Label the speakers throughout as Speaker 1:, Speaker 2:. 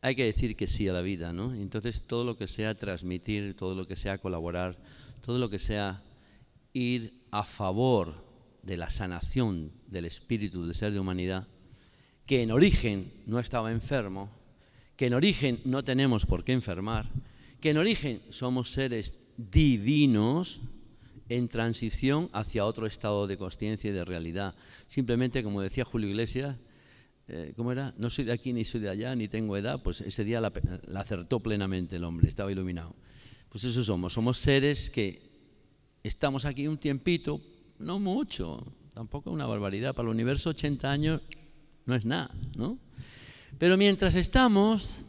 Speaker 1: hay que decir que sí a la vida, ¿no? Entonces todo lo que sea transmitir, todo lo que sea colaborar, todo lo que sea ir a favor de la sanación del espíritu del ser de humanidad, que en origen no estaba enfermo, que en origen no tenemos por qué enfermar, que en origen somos seres divinos en transición hacia otro estado de conciencia y de realidad. Simplemente, como decía Julio Iglesias, eh, ¿cómo era? No soy de aquí ni soy de allá, ni tengo edad, pues ese día la, acertó plenamente el hombre, estaba iluminado. Pues eso somos, somos seres que estamos aquí un tiempito, no mucho, tampoco una barbaridad, para el universo 80 años no es nada, ¿no? Pero mientras estamos,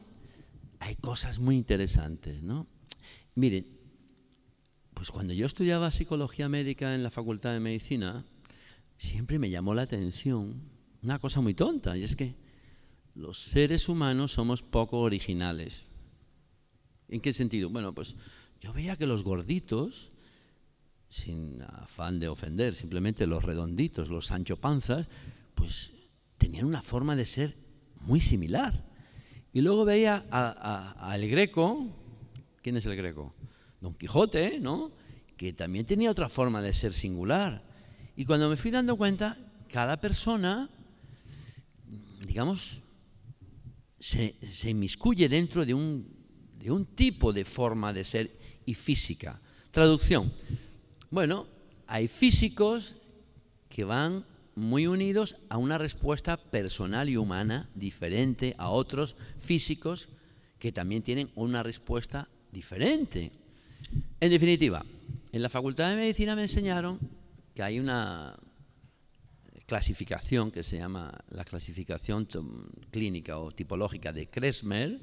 Speaker 1: hay cosas muy interesantes, ¿no? Miren, pues cuando yo estudiaba psicología médica en la Facultad de Medicina, siempre me llamó la atención una cosa muy tonta, y es que los seres humanos somos poco originales. ¿En qué sentido? Bueno, pues yo veía que los gorditos, sin afán de ofender, simplemente los redonditos, los Sancho Panzas, pues tenían una forma de ser muy similar. Y luego veía al Greco, ¿quién es el Greco? Don Quijote, ¿no? Que también tenía otra forma de ser singular. Y cuando me fui dando cuenta, cada persona digamos, se, inmiscuye dentro de un tipo de forma de ser y física. Traducción. Bueno, hay físicos que van muy unidos a una respuesta personal y humana diferente a otros físicos que también tienen una respuesta diferente. En definitiva, en la Facultad de Medicina me enseñaron que hay una clasificación que se llama la clasificación mm, clínica o tipológica de Kresmer,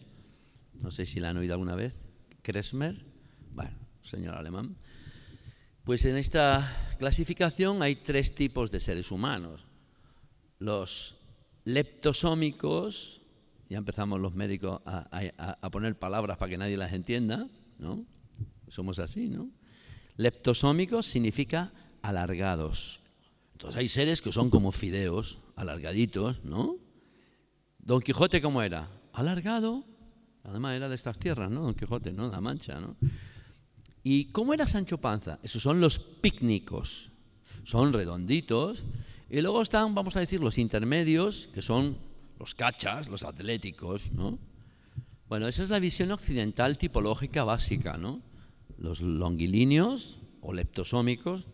Speaker 1: no sé si la han oído alguna vez, Kresmer, bueno, señor alemán, pues en esta clasificación hay tres tipos de seres humanos. Los leptosómicos, ya empezamos los médicos a, a poner palabras para que nadie las entienda, ¿no? Somos así, ¿no? Leptosómicos significa alargados. Entonces hay seres que son como fideos, alargaditos, ¿no? Don Quijote, ¿cómo era? Alargado. Además era de estas tierras, ¿no? Don Quijote, ¿no? La Mancha, ¿no? ¿Y cómo era Sancho Panza? Esos son los pícnicos. Son redonditos. Y luego están, vamos a decir, los intermedios, que son los cachas, los atléticos, ¿no? Bueno, esa es la visión occidental tipológica básica, ¿no? Los longilíneos o leptosómicos,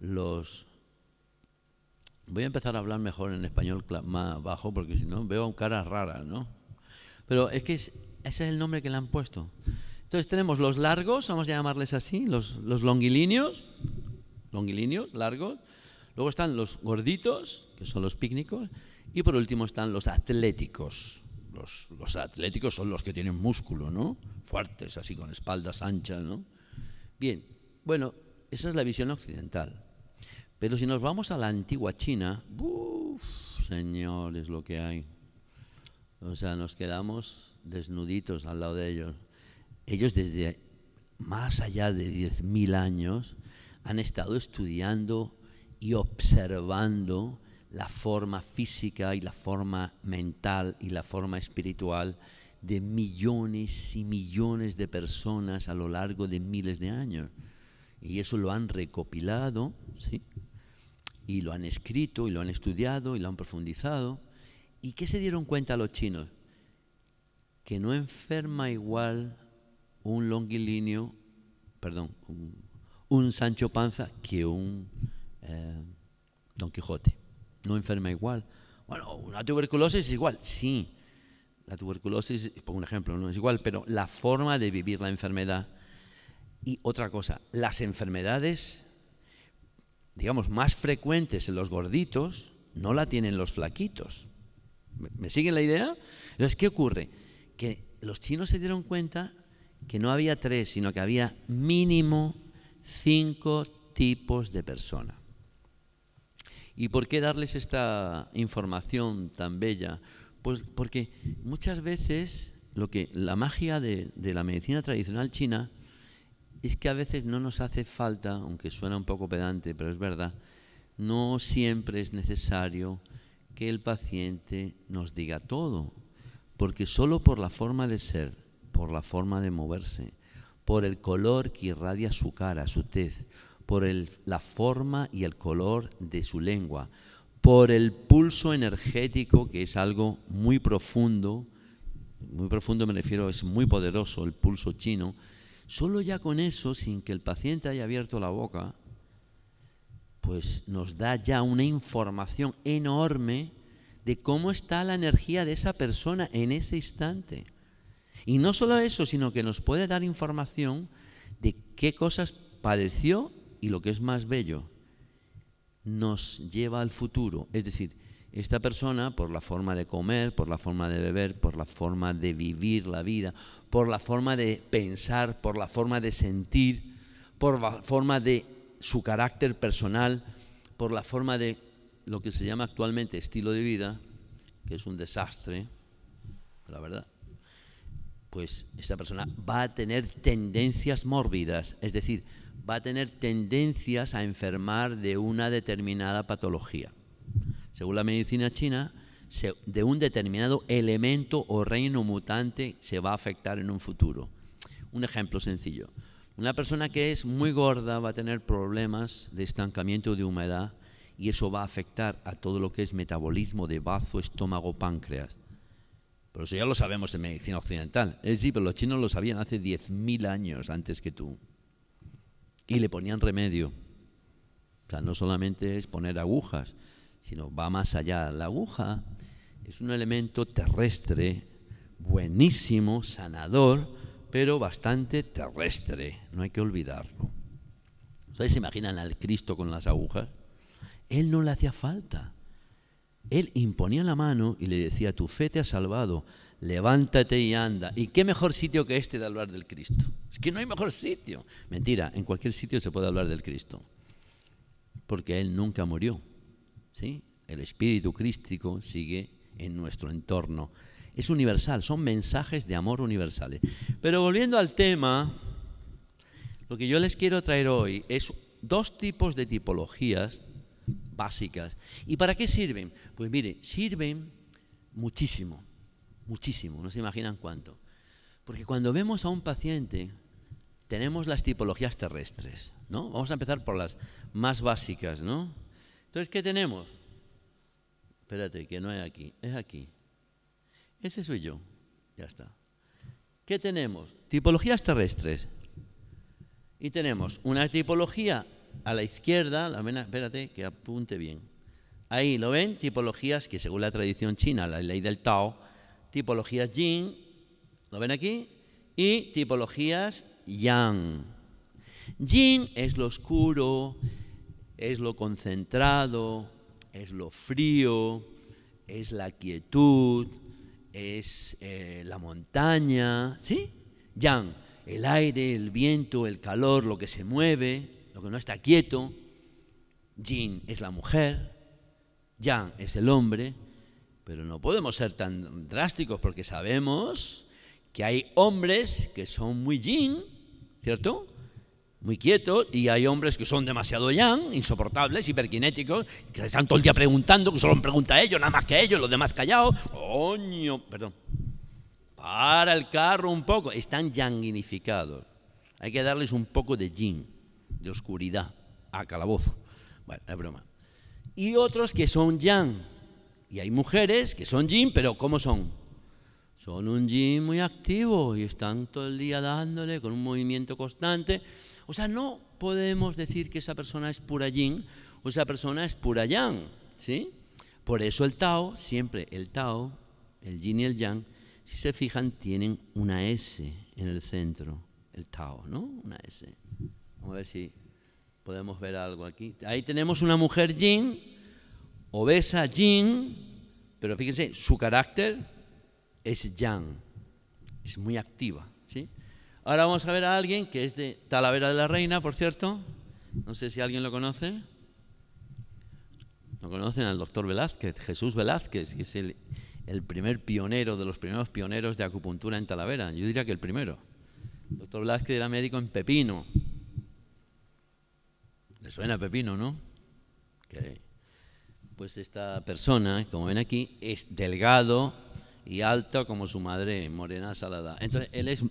Speaker 1: los Voy a empezar a hablar mejor en español más bajo porque si no veo caras raras, ¿no? Pero es que ese es el nombre que le han puesto. Entonces tenemos los largos, vamos a llamarles así, los, los longilíneos, longilíneos, largos. Luego están los gorditos, que son los pícnicos. Y por último están los atléticos. Los, los atléticos son los que tienen músculo, ¿no? Fuertes, así con espaldas anchas, ¿no? Bien, bueno, esa es la visión occidental. Pero si nos vamos a la antigua China, uf, señor, es lo que hay. O sea, nos quedamos desnuditos al lado de ellos. Ellos desde más allá de 10.000 años han estado estudiando y observando la forma física y la forma mental y la forma espiritual de millones y millones de personas a lo largo de miles de años. Y eso lo han recopilado, ¿sí? y lo han escrito y lo han estudiado y lo han profundizado. ¿Y qué se dieron cuenta los chinos? Que no enferma igual un Longuilinio, perdón, un, Sancho Panza que un eh, Don Quijote. No enferma igual. Bueno, una tuberculosis es igual, sí. La tuberculosis, pongo un ejemplo, no es igual, pero la forma de vivir la enfermedad. Y otra cosa, las enfermedades digamos, más frecuentes en los gorditos, no la tienen los flaquitos. ¿Me siguen la idea? Entonces, ¿qué ocurre? Que los chinos se dieron cuenta que no había tres, sino que había mínimo cinco tipos de persona. ¿Y por qué darles esta información tan bella? Pues porque muchas veces lo que la magia de la medicina tradicional china es que a veces no nos hace falta, aunque suena un poco pedante, pero es verdad, no siempre es necesario que el paciente nos diga todo, porque solo por la forma de ser, por la forma de moverse, por el color que irradia su cara, su tez, por la forma y el color de su lengua, por el pulso energético, que es algo muy profundo, muy profundo me refiero, es muy poderoso el pulso chino, Solo ya con eso, sin que el paciente haya abierto la boca, pues nos da ya una información enorme de cómo está la energía de esa persona en ese instante. Y no solo eso, sino que nos puede dar información de qué cosas padeció y lo que es más bello, nos lleva al futuro. Es decir, esta persona, por la forma de comer, por la forma de beber, por la forma de vivir la vida, por la forma de pensar, por la forma de sentir, por la forma de su carácter personal, por la forma de lo que se llama actualmente estilo de vida, que es un desastre, la verdad, pues esta persona va a tener tendencias mórbidas, es decir, va a tener tendencias a enfermar de una determinada patología según la medicina china, de un determinado elemento o reino mutante se va a afectar en un futuro. Un ejemplo sencillo. Una persona que es muy gorda va a tener problemas de estancamiento de humedad y eso va a afectar a todo lo que es metabolismo de bazo, estómago, páncreas. Pero eso ya lo sabemos en medicina occidental. Es sí, pero los chinos lo sabían hace 10.000 años antes que tú. Y le ponían remedio. O sea, no solamente es poner agujas, sino va más allá. La aguja es un elemento terrestre, buenísimo, sanador, pero bastante terrestre, no hay que olvidarlo. ¿Ustedes se imaginan al Cristo con las agujas? Él no le hacía falta. Él imponía la mano y le decía, tu fe te ha salvado, levántate y anda. ¿Y qué mejor sitio que este de hablar del Cristo? Es que no hay mejor sitio. Mentira, en cualquier sitio se puede hablar del Cristo, porque Él nunca murió. El espíritu crístico sigue en nuestro entorno. Es universal, son mensajes de amor universales. Pero volviendo al tema, lo que yo les quiero traer hoy es dos tipos de tipologías básicas. ¿Y para qué sirven? Pues mire, sirven muchísimo, muchísimo, no se imaginan cuánto. Porque cuando vemos a un paciente, tenemos las tipologías terrestres, ¿no? Vamos a empezar por las más básicas, ¿no? Entonces, ¿qué tenemos? Espérate, que no es aquí, es aquí. Ese soy yo, ya está. ¿Qué tenemos? Tipologías terrestres. Y tenemos una tipología a la izquierda, la espérate, que apunte bien. Ahí lo ven, tipologías que según la tradición china, la ley del Tao, tipologías yin, lo ven aquí, y tipologías yang. Yin es lo oscuro, es lo concentrado, es lo frío, es la quietud, es eh, la montaña, ¿sí? Yang, el aire, el viento, el calor, lo que se mueve, lo que no está quieto. Yin es la mujer, Yang es el hombre, pero no podemos ser tan drásticos porque sabemos que hay hombres que son muy yin, ¿cierto? muy quietos y hay hombres que son demasiado yang, insoportables, hiperquinéticos, que están todo el día preguntando, que solo me pregunta ellos, nada más que ellos, los demás callados. Coño, perdón. Para el carro un poco. Están yanginificados Hay que darles un poco de yin, de oscuridad, a calabozo. Bueno, es broma. Y otros que son yang. Y hay mujeres que son yin, pero ¿cómo son? Son un yin muy activo y están todo el día dándole con un movimiento constante o sea, no podemos decir que esa persona es pura yin o esa persona es pura yang, ¿sí? Por eso el Tao, siempre el Tao, el yin y el yang, si se fijan, tienen una S en el centro, el Tao, ¿no? Una S. Vamos a ver si podemos ver algo aquí. Ahí tenemos una mujer yin, obesa yin, pero fíjense, su carácter es yang, es muy activa, ¿sí? Ahora vamos a ver a alguien que es de Talavera de la Reina, por cierto. No sé si alguien lo conoce. ¿Lo conocen al doctor Velázquez? Jesús Velázquez, que es el, primer pionero, de los primeros pioneros de acupuntura en Talavera. Yo diría que el primero. El doctor Velázquez era médico en Pepino. Le suena Pepino, ¿no? Pues esta persona, como ven aquí, es delgado y alto como su madre, Morena Salada. Entonces, él es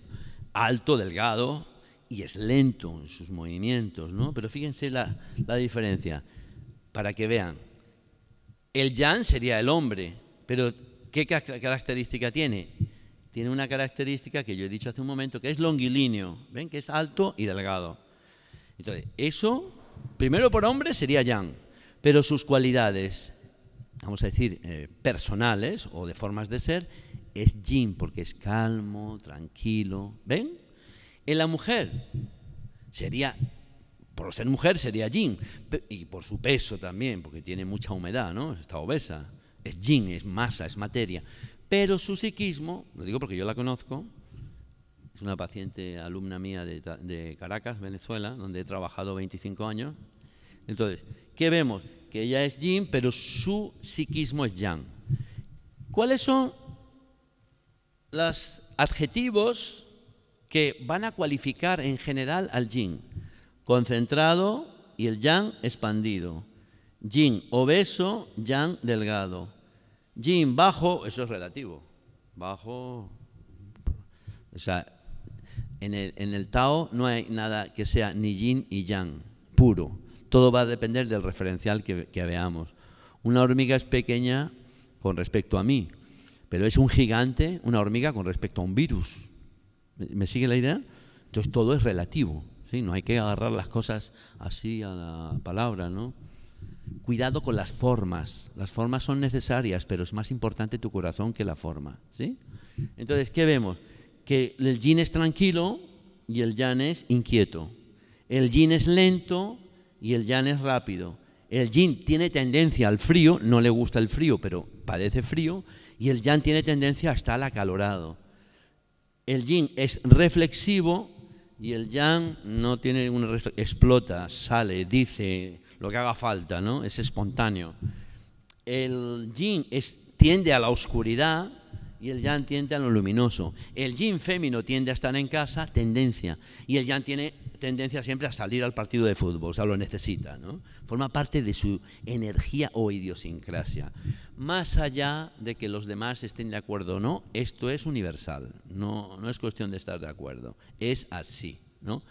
Speaker 1: alto, delgado y es lento en sus movimientos, ¿no? Pero fíjense la, diferencia, para que vean. El yang sería el hombre, pero ¿qué característica tiene? Tiene una característica que yo he dicho hace un momento, que es longilíneo, ¿ven? Que es alto y delgado. Entonces, eso, primero por hombre sería yang, pero sus cualidades, vamos a decir, eh, personales o de formas de ser, es yin porque es calmo, tranquilo. ¿Ven? En la mujer sería, por ser mujer sería yin, y por su peso también, porque tiene mucha humedad, ¿no? Está obesa. Es yin, es masa, es materia. Pero su psiquismo, lo digo porque yo la conozco, es una paciente alumna mía de, Caracas, Venezuela, donde he trabajado 25 años. Entonces, ¿qué vemos? Que ella es yin, pero su psiquismo es yang. ¿Cuáles son los adjetivos que van a cualificar en general al yin. Concentrado y el yang expandido. Yin obeso, yang delgado. Yin bajo, eso es relativo. Bajo. O sea, en el, Tao no hay nada que sea ni yin y yang, puro. Todo va a depender del referencial que, que veamos. Una hormiga es pequeña con respecto a mí, pero es un gigante, una hormiga con respecto a un virus. ¿Me sigue la idea? Entonces todo es relativo, ¿sí? No hay que agarrar las cosas así a la palabra, ¿no? Cuidado con las formas. Las formas son necesarias, pero es más importante tu corazón que la forma, ¿sí? Entonces, ¿qué vemos? Que el yin es tranquilo y el yang es inquieto. El yin es lento y el yang es rápido. El yin tiene tendencia al frío, no le gusta el frío, pero padece frío y el yang tiene tendencia a estar acalorado. El yin es reflexivo y el yang no tiene ninguna explota, sale, dice lo que haga falta, ¿no? Es espontáneo. El yin tiende a la oscuridad y el yang tiende a lo luminoso. El yin fémino tiende a estar en casa, tendencia, y el yang tiene tendencia siempre a salir al partido de fútbol, o sea, lo necesita, ¿no? Forma parte de su energía o idiosincrasia. Más allá de que los demás estén de acuerdo o no, esto es universal, no, no es cuestión de estar de acuerdo, es así, ¿no?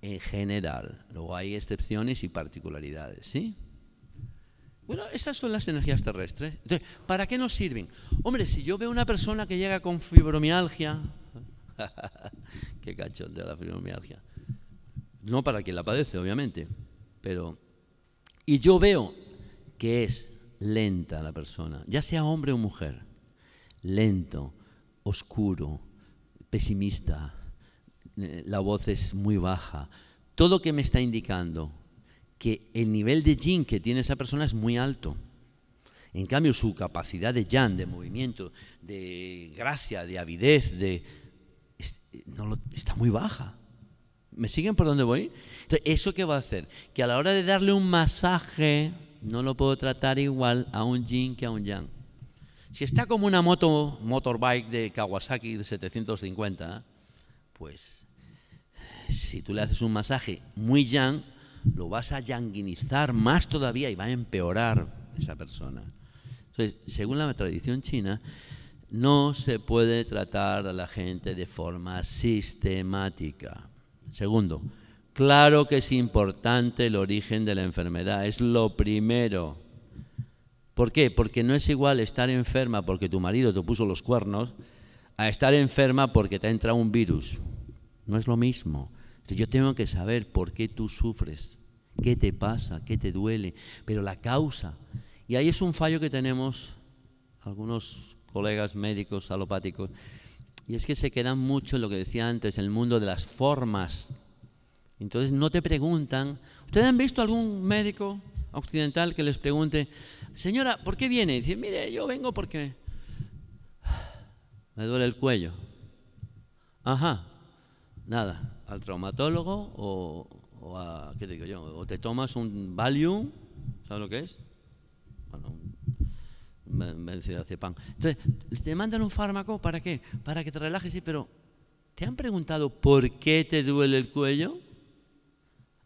Speaker 1: En general, luego hay excepciones y particularidades, ¿sí? Bueno, esas son las energías terrestres. Entonces, ¿para qué nos sirven? Hombre, si yo veo una persona que llega con fibromialgia, qué cachón de la fibromialgia, no para quien la padece, obviamente, pero... Y yo veo que es lenta la persona, ya sea hombre o mujer, lento, oscuro, pesimista, eh, la voz es muy baja, todo lo que me está indicando que el nivel de yin que tiene esa persona es muy alto. En cambio, su capacidad de yang, de movimiento, de gracia, de avidez, de, eh, no está muy baja. ¿Me siguen por dónde voy? Entonces, ¿eso qué va a hacer? Que a la hora de darle un masaje, no lo puedo tratar igual a un yin que a un yang. Si está como una moto, motorbike de Kawasaki de 750, pues si tú le haces un masaje muy yang, lo vas a yanguinizar más todavía y va a empeorar esa persona. Entonces, según la tradición china, no se puede tratar a la gente de forma sistemática. Segundo, claro que es importante el origen de la enfermedad, es lo primero. ¿Por qué? Porque no es igual estar enferma porque tu marido te puso los cuernos a estar enferma porque te ha entrado un virus. No es lo mismo. Yo tengo que saber por qué tú sufres, qué te pasa, qué te duele, pero la causa. Y ahí es un fallo que tenemos algunos colegas médicos alopáticos y es que se quedan mucho lo que decía antes, el mundo de las formas. Entonces no te preguntan. ¿Ustedes han visto algún médico occidental que les pregunte, señora, ¿por qué viene? Y dice, mire, yo vengo porque me duele el cuello. Ajá, nada, al traumatólogo o, a, ¿qué te digo yo? O te tomas un Valium, ¿sabes lo que es? Entonces, te mandan un fármaco, ¿para qué? Para que te relajes, sí, pero ¿te han preguntado por qué te duele el cuello?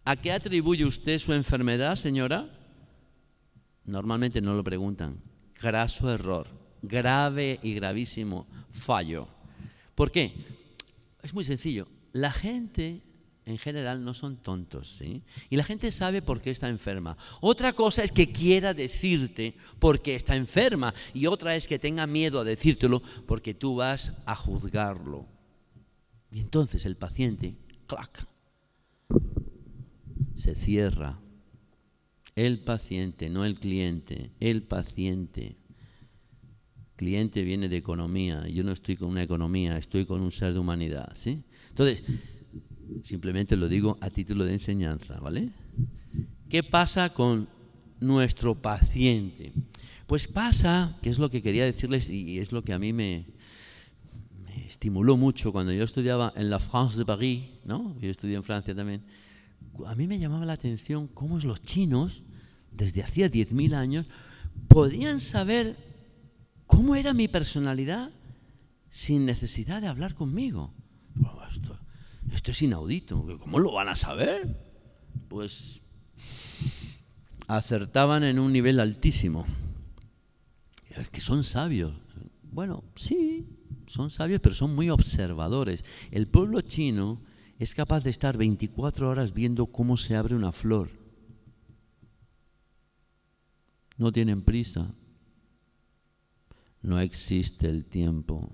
Speaker 1: ¿A qué atribuye usted su enfermedad, señora? Normalmente no lo preguntan. Graso error, grave y gravísimo fallo. ¿Por qué? Es muy sencillo. La gente en general no son tontos, ¿sí? Y la gente sabe por qué está enferma. Otra cosa es que quiera decirte por qué está enferma y otra es que tenga miedo a decírtelo porque tú vas a juzgarlo. Y entonces el paciente, clac, se cierra. El paciente, no el cliente, el paciente. Cliente viene de economía, yo no estoy con una economía, estoy con un ser de humanidad, ¿sí? Entonces, simplemente lo digo a título de enseñanza, ¿vale? ¿Qué pasa con nuestro paciente? Pues pasa, que es lo que quería decirles y es lo que a mí me, estimuló mucho cuando yo estudiaba en la France de Paris, ¿no? Yo estudié en Francia también. A mí me llamaba la atención cómo los chinos, desde hacía 10.000 años, podían saber cómo era mi personalidad sin necesidad de hablar conmigo. Pues, esto es inaudito. ¿Cómo lo van a saber? Pues acertaban en un nivel altísimo. Es que son sabios. Bueno, sí, son sabios, pero son muy observadores. El pueblo chino es capaz de estar 24 horas viendo cómo se abre una flor. No tienen prisa. No existe el tiempo,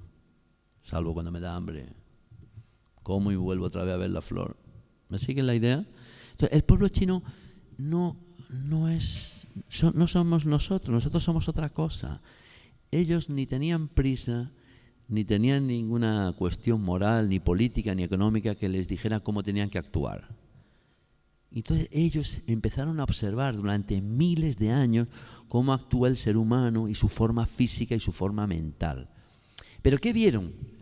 Speaker 1: salvo cuando me da hambre como y vuelvo otra vez a ver la flor. ¿Me siguen la idea? el pueblo chino no, es, no somos nosotros, nosotros somos otra cosa. Ellos ni tenían prisa, ni tenían ninguna cuestión moral, ni política, ni económica que les dijera cómo tenían que actuar. Entonces ellos empezaron a observar durante miles de años cómo actúa el ser humano y su forma física y su forma mental. Pero ¿qué vieron?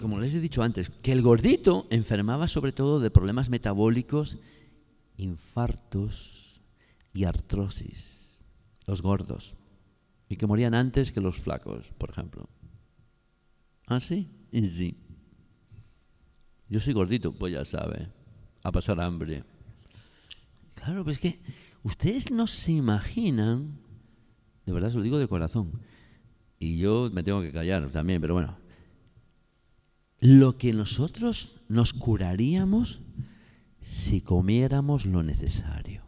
Speaker 1: como les he dicho antes, que el gordito enfermaba sobre todo de problemas metabólicos, infartos y artrosis, los gordos, y que morían antes que los flacos, por ejemplo. ¿Ah, sí? Y sí. Yo soy gordito, pues ya sabe, a pasar hambre. Claro, pues es que ustedes no se imaginan, de verdad se lo digo de corazón, y yo me tengo que callar también, pero bueno, lo que nosotros nos curaríamos si comiéramos lo necesario.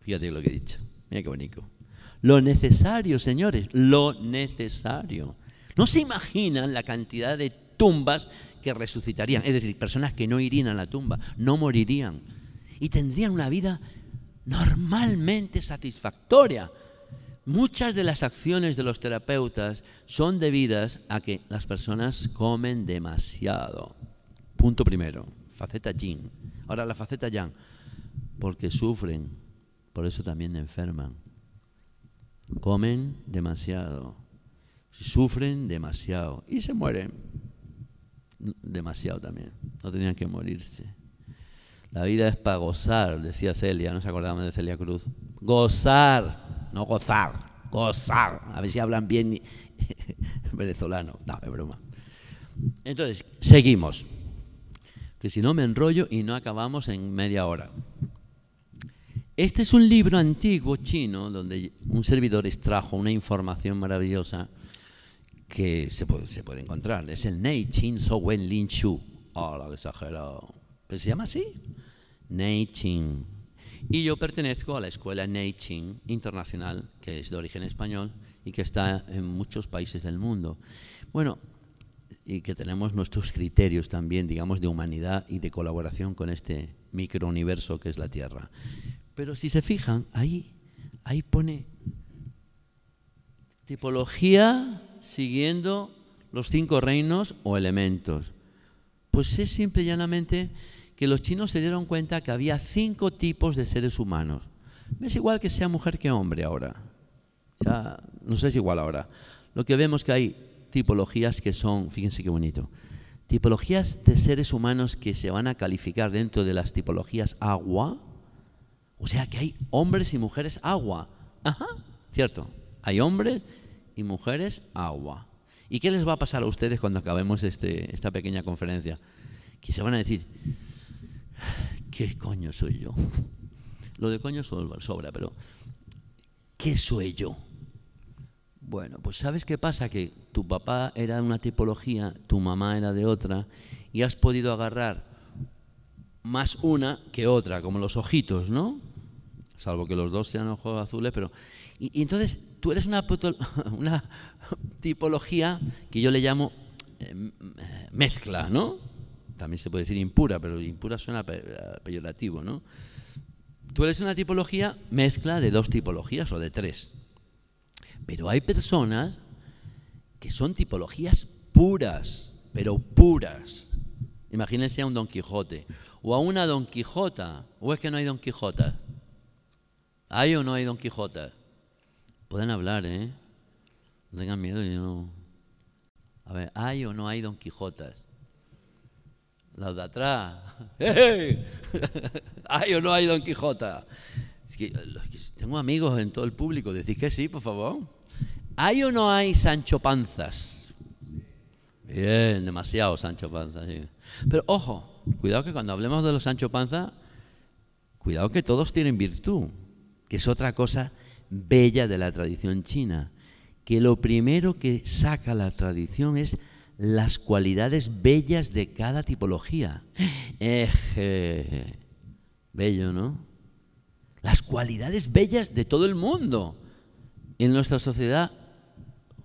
Speaker 1: Fíjate lo que he dicho. Mira qué bonito. Lo necesario, señores, lo necesario. No se imaginan la cantidad de tumbas que resucitarían, es decir, personas que no irían a la tumba, no morirían y tendrían una vida normalmente satisfactoria, Muchas de las acciones de los terapeutas son debidas a que las personas comen demasiado. Punto primero, faceta yin. Ahora la faceta yang, porque sufren, por eso también enferman. Comen demasiado, sufren demasiado y se mueren demasiado también. No tenían que morirse. La vida es para gozar, decía Celia, no se acordaba de Celia Cruz. Gozar, no gozar, gozar. A ver si hablan bien venezolano. No, broma. Entonces, seguimos. Que si no me enrollo y no acabamos en media hora. Este es un libro antiguo chino donde un servidor extrajo una información maravillosa que se puede, se puede encontrar. Es el Nei Chin So Wen Lin Shu. Oh, lo exagerado. Pues se llama así. Neijing. Y yo pertenezco a la escuela Neijing Internacional, que es de origen español y que está en muchos países del mundo. Bueno, y que tenemos nuestros criterios también, digamos, de humanidad y de colaboración con este microuniverso que es la Tierra. Pero si se fijan, ahí, ahí pone tipología siguiendo los cinco reinos o elementos. Pues es simple y llanamente que los chinos se dieron cuenta que había cinco tipos de seres humanos. No es igual que sea mujer que hombre ahora. Ya sé es igual ahora. Lo que vemos que hay tipologías que son, fíjense qué bonito, tipologías de seres humanos que se van a calificar dentro de las tipologías agua. O sea que hay hombres y mujeres agua. Ajá, cierto. Hay hombres y mujeres agua. ¿Y qué les va a pasar a ustedes cuando acabemos este, esta pequeña conferencia? Que se van a decir, ¿qué coño soy yo? Lo de coño sobra, pero ¿qué soy yo? Bueno, pues ¿sabes qué pasa? Que tu papá era de una tipología, tu mamá era de otra, y has podido agarrar más una que otra, como los ojitos, ¿no? Salvo que los dos sean ojos azules, pero... Y, entonces tú eres una, tipología que yo le llamo eh, eh, mezcla, ¿no? también se puede decir impura, pero impura suena peyorativo, ¿no? Tú eres una tipología mezcla de dos tipologías o de tres. Pero hay personas que son tipologías puras, pero puras. Imagínense a un Don Quijote o a una Don Quijota. ¿O es que no hay Don Quijota? ¿Hay o no hay Don Quijota? Pueden hablar, ¿eh? No tengan miedo, yo no. A ver, ¿hay o no hay Don Quijotas? Los de atrás. ¿Hay o no hay Don Quijota? Eh, tengo amigos en todo el público. Decís que sí, por favor. ¿Hay o no hay Sancho Panzas? Bien, demasiado Sancho Panza. Pero ojo, cuidado que cuando hablemos de los Sancho Panza, cuidado que todos tienen virtud, que es otra cosa bella de la tradición china, que lo primero que saca la tradición es las cualidades bellas de cada tipología. Eje, bello, ¿no? Las cualidades bellas de todo el mundo. En nuestra sociedad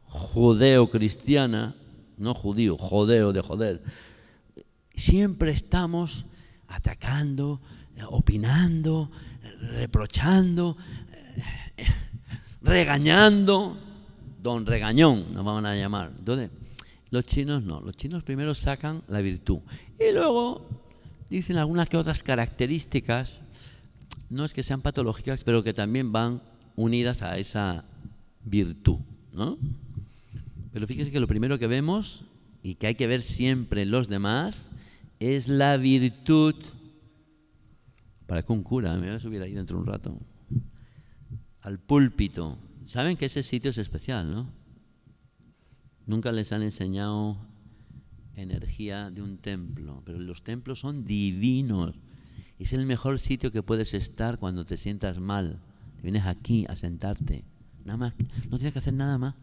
Speaker 1: judeo-cristiana, no judío, jodeo de joder, siempre estamos atacando, opinando, reprochando, regañando, don regañón nos van a llamar. Los chinos no, los chinos primero sacan la virtud y luego dicen algunas que otras características, no es que sean patológicas, pero que también van unidas a esa virtud. ¿no? Pero fíjense que lo primero que vemos y que hay que ver siempre en los demás es la virtud. Para que un cura, me voy a subir ahí dentro de un rato, al púlpito. Saben que ese sitio es especial, ¿no? Nunca les han enseñado energía de un templo, pero los templos son divinos. Es el mejor sitio que puedes estar cuando te sientas mal. vienes aquí a sentarte. Nada más, no tienes que hacer nada más.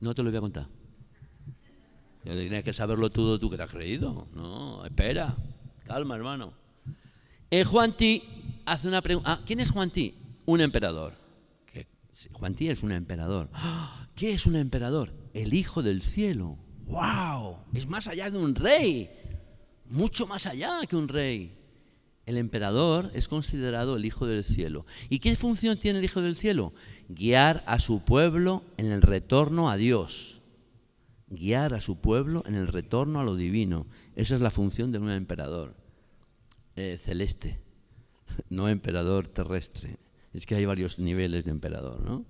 Speaker 1: No te lo voy a contar. Tienes que saberlo todo tú que te has creído. No, espera. Calma, hermano. Eh, Juan Ti hace una pregunta. Ah, ¿Quién es Juan Ti? Un emperador. Que Juan Ti es un emperador. ¡Ah! ¿Qué es un emperador? El Hijo del Cielo. ¡Wow! Es más allá de un rey. Mucho más allá que un rey. El emperador es considerado el Hijo del Cielo. ¿Y qué función tiene el Hijo del Cielo? Guiar a su pueblo en el retorno a Dios. Guiar a su pueblo en el retorno a lo divino. Esa es la función de un emperador eh, celeste, no emperador terrestre. Es que hay varios niveles de emperador, ¿no?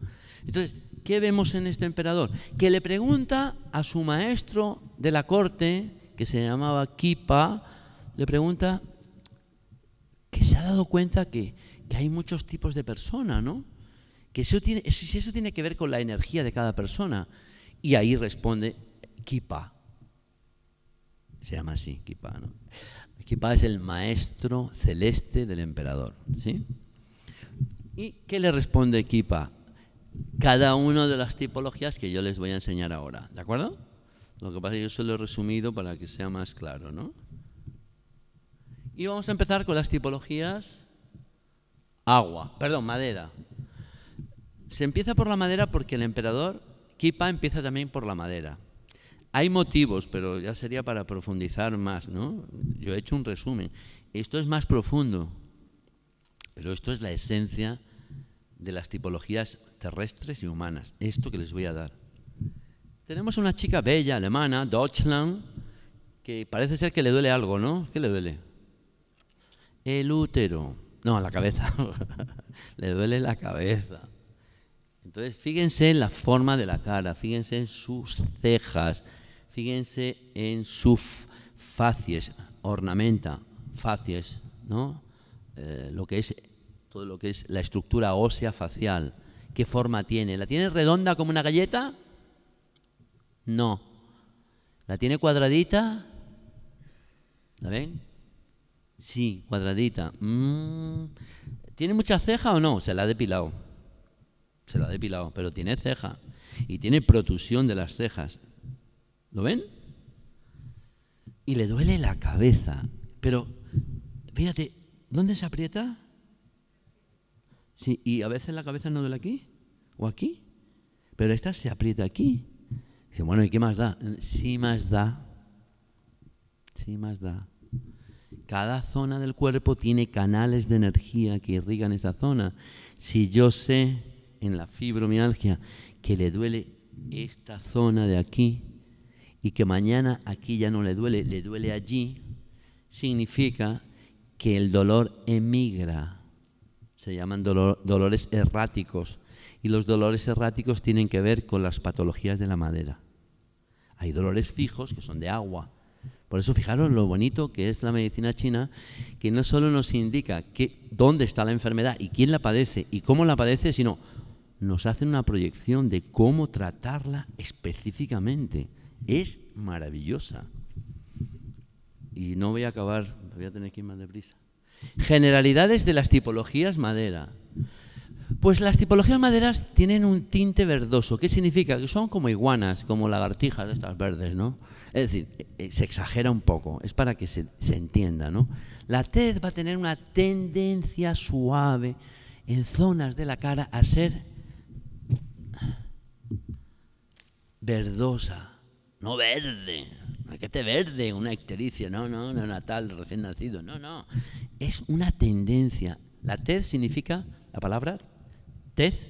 Speaker 1: Entonces, ¿qué vemos en este emperador? Que le pregunta a su maestro de la corte, que se llamaba Kipa, le pregunta que se ha dado cuenta que, que hay muchos tipos de personas, ¿no? Que eso tiene, si eso tiene que ver con la energía de cada persona. Y ahí responde Kipa. Se llama así, Kipa, Kipa es el maestro celeste del emperador, ¿sí? ¿Y qué le responde Kipa? Cada una de las tipologías que yo les voy a enseñar ahora, ¿de acuerdo? Lo que pasa es que yo solo he resumido para que sea más claro, ¿no? Y vamos a empezar con las tipologías agua, perdón, madera. Se empieza por la madera porque el emperador Kipa empieza también por la madera. Hay motivos, pero ya sería para profundizar más, ¿no? Yo he hecho un resumen. Esto es más profundo, pero esto es la esencia de las tipologías terrestres y humanas. Esto que les voy a dar. Tenemos una chica bella, alemana, Deutschland, que parece ser que le duele algo, ¿no? ¿Qué le duele? El útero. No, la cabeza. le duele la cabeza. Entonces, fíjense en la forma de la cara, fíjense en sus cejas, fíjense en sus facies, ornamenta, facies, ¿no? Eh, lo que es de lo que es la estructura ósea facial. ¿Qué forma tiene? ¿La tiene redonda como una galleta? No. ¿La tiene cuadradita? ¿La ven? Sí, cuadradita. Mm. ¿Tiene mucha ceja o no? Se la ha depilado. Se la ha depilado, pero tiene ceja. Y tiene protusión de las cejas. ¿Lo ven? Y le duele la cabeza. Pero, fíjate, ¿dónde se aprieta? Sí, y a veces la cabeza no duele aquí o aquí, pero esta se aprieta aquí. bueno, ¿y qué más da? Sí más da. Sí más da. Cada zona del cuerpo tiene canales de energía que irrigan esa zona. Si yo sé en la fibromialgia que le duele esta zona de aquí y que mañana aquí ya no le duele, le duele allí, significa que el dolor emigra se llaman dolores erráticos y los dolores erráticos tienen que ver con las patologías de la madera. Hay dolores fijos que son de agua. Por eso fijaros lo bonito que es la medicina china, que no solo nos indica dónde está la enfermedad y quién la padece y cómo la padece, sino nos hacen una proyección de cómo tratarla específicamente. Es maravillosa. Y no voy a acabar, voy a tener que ir más deprisa. Generalidades de las tipologías madera. Pues las tipologías maderas tienen un tinte verdoso. ¿Qué significa? Que son como iguanas, como lagartijas estas verdes, ¿no? Es decir, eh, eh, se exagera un poco, es para que se, se entienda, ¿no? La tez va a tener una tendencia suave en zonas de la cara a ser verdosa, no verde, verde, una ictericia, no, no, no natal, recién nacido, no, no. Es una tendencia. La tez significa, la palabra tez,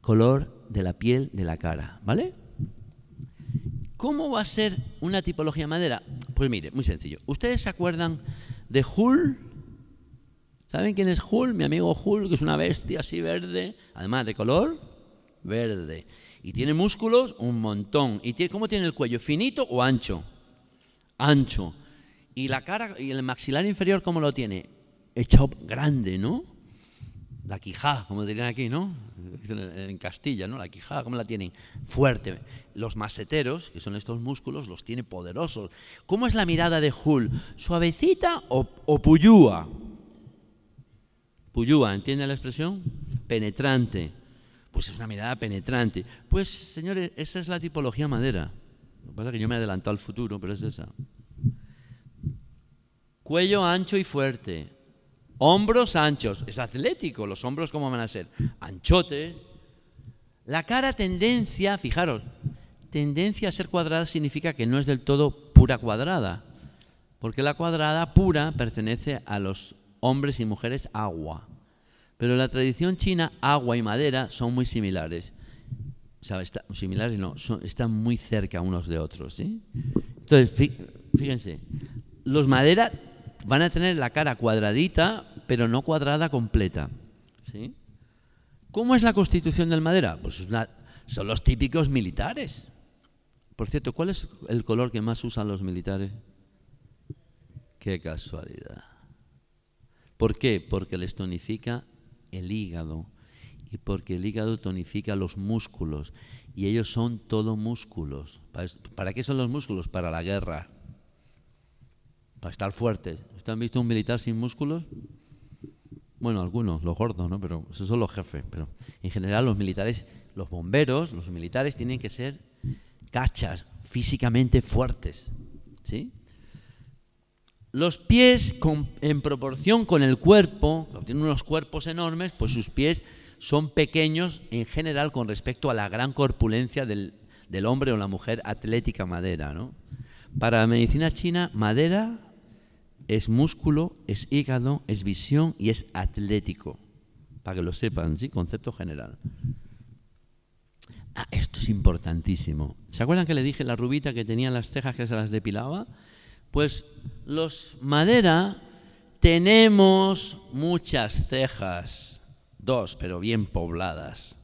Speaker 1: color de la piel de la cara, ¿vale? ¿Cómo va a ser una tipología madera? Pues mire, muy sencillo. ¿Ustedes se acuerdan de Hull? ¿Saben quién es Hull? Mi amigo Hull, que es una bestia así verde, además de color verde. Y tiene músculos un montón. ¿Y tiene, cómo tiene el cuello? ¿Finito o ancho? Ancho. Y la cara y el maxilar inferior, ¿cómo lo tiene? hecho grande, ¿no? La quijada, como dirían aquí, ¿no? En Castilla, ¿no? La quijada, ¿cómo la tienen? Fuerte. Los maseteros, que son estos músculos, los tiene poderosos. ¿Cómo es la mirada de Hull? ¿Suavecita o, o puyúa? Puyúa, ¿entiende la expresión? Penetrante. Pues es una mirada penetrante. Pues, señores, esa es la tipología madera. Lo que pasa es que yo me he al futuro, pero es esa. Cuello ancho y fuerte. Hombros anchos. Es atlético, los hombros como van a ser. Anchote. La cara tendencia, fijaros, tendencia a ser cuadrada significa que no es del todo pura cuadrada. Porque la cuadrada pura pertenece a los hombres y mujeres agua. Pero la tradición china, agua y madera son muy similares. O sea, similares no, están muy cerca unos de otros. ¿sí? Entonces, fíjense, los maderas van a tener la cara cuadradita, pero no cuadrada completa. ¿sí? ¿Cómo es la constitución del madera? Pues son los típicos militares. Por cierto, ¿cuál es el color que más usan los militares? Qué casualidad. ¿Por qué? Porque les tonifica el hígado y porque el hígado tonifica los músculos y ellos son todo músculos. ¿Para qué son los músculos? Para la guerra, para estar fuertes. ¿Ustedes han visto un militar sin músculos? Bueno, algunos, los gordos, ¿no? Pero esos son los jefes. Pero en general los militares, los bomberos, los militares tienen que ser cachas, físicamente fuertes, ¿sí? los pies en proporción con el cuerpo, tienen unos cuerpos enormes, pues sus pies son pequeños en general con respecto a la gran corpulencia del, hombre o la mujer atlética madera. ¿no? Para la medicina china, madera es músculo, es hígado, es visión y es atlético. Para que lo sepan, ¿sí? Concepto general. Ah, esto es importantísimo. ¿Se acuerdan que le dije la rubita que tenía las cejas que se las depilaba? Pues los madera tenemos muchas cejas, dos, pero bien pobladas.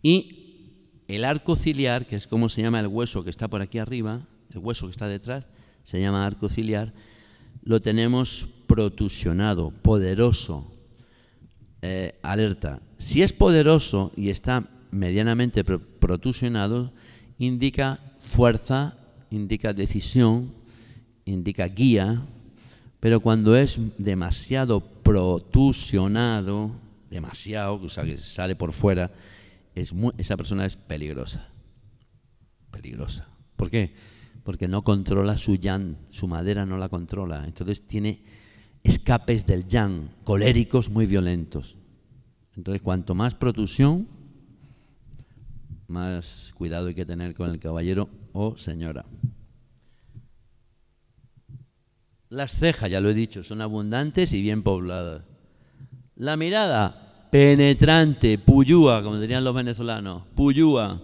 Speaker 1: Y el arco ciliar, que es como se llama el hueso que está por aquí arriba, el hueso que está detrás, se llama arco ciliar, lo tenemos protusionado, poderoso. Eh, alerta, si es poderoso y está medianamente protusionado, indica fuerza, indica decisión, indica guía, pero cuando es demasiado protusionado, demasiado, que sale por fuera, esa persona es peligrosa. Peligrosa. ¿Por qué? Porque no controla su yang, su madera no la controla. Entonces tiene escapes del yang, coléricos muy violentos. Entonces, cuanto más protusión, más cuidado hay que tener con el caballero o señora. Las cejas, ya lo he dicho, son abundantes y bien pobladas. La mirada, penetrante, puyúa, como dirían los venezolanos, puyúa.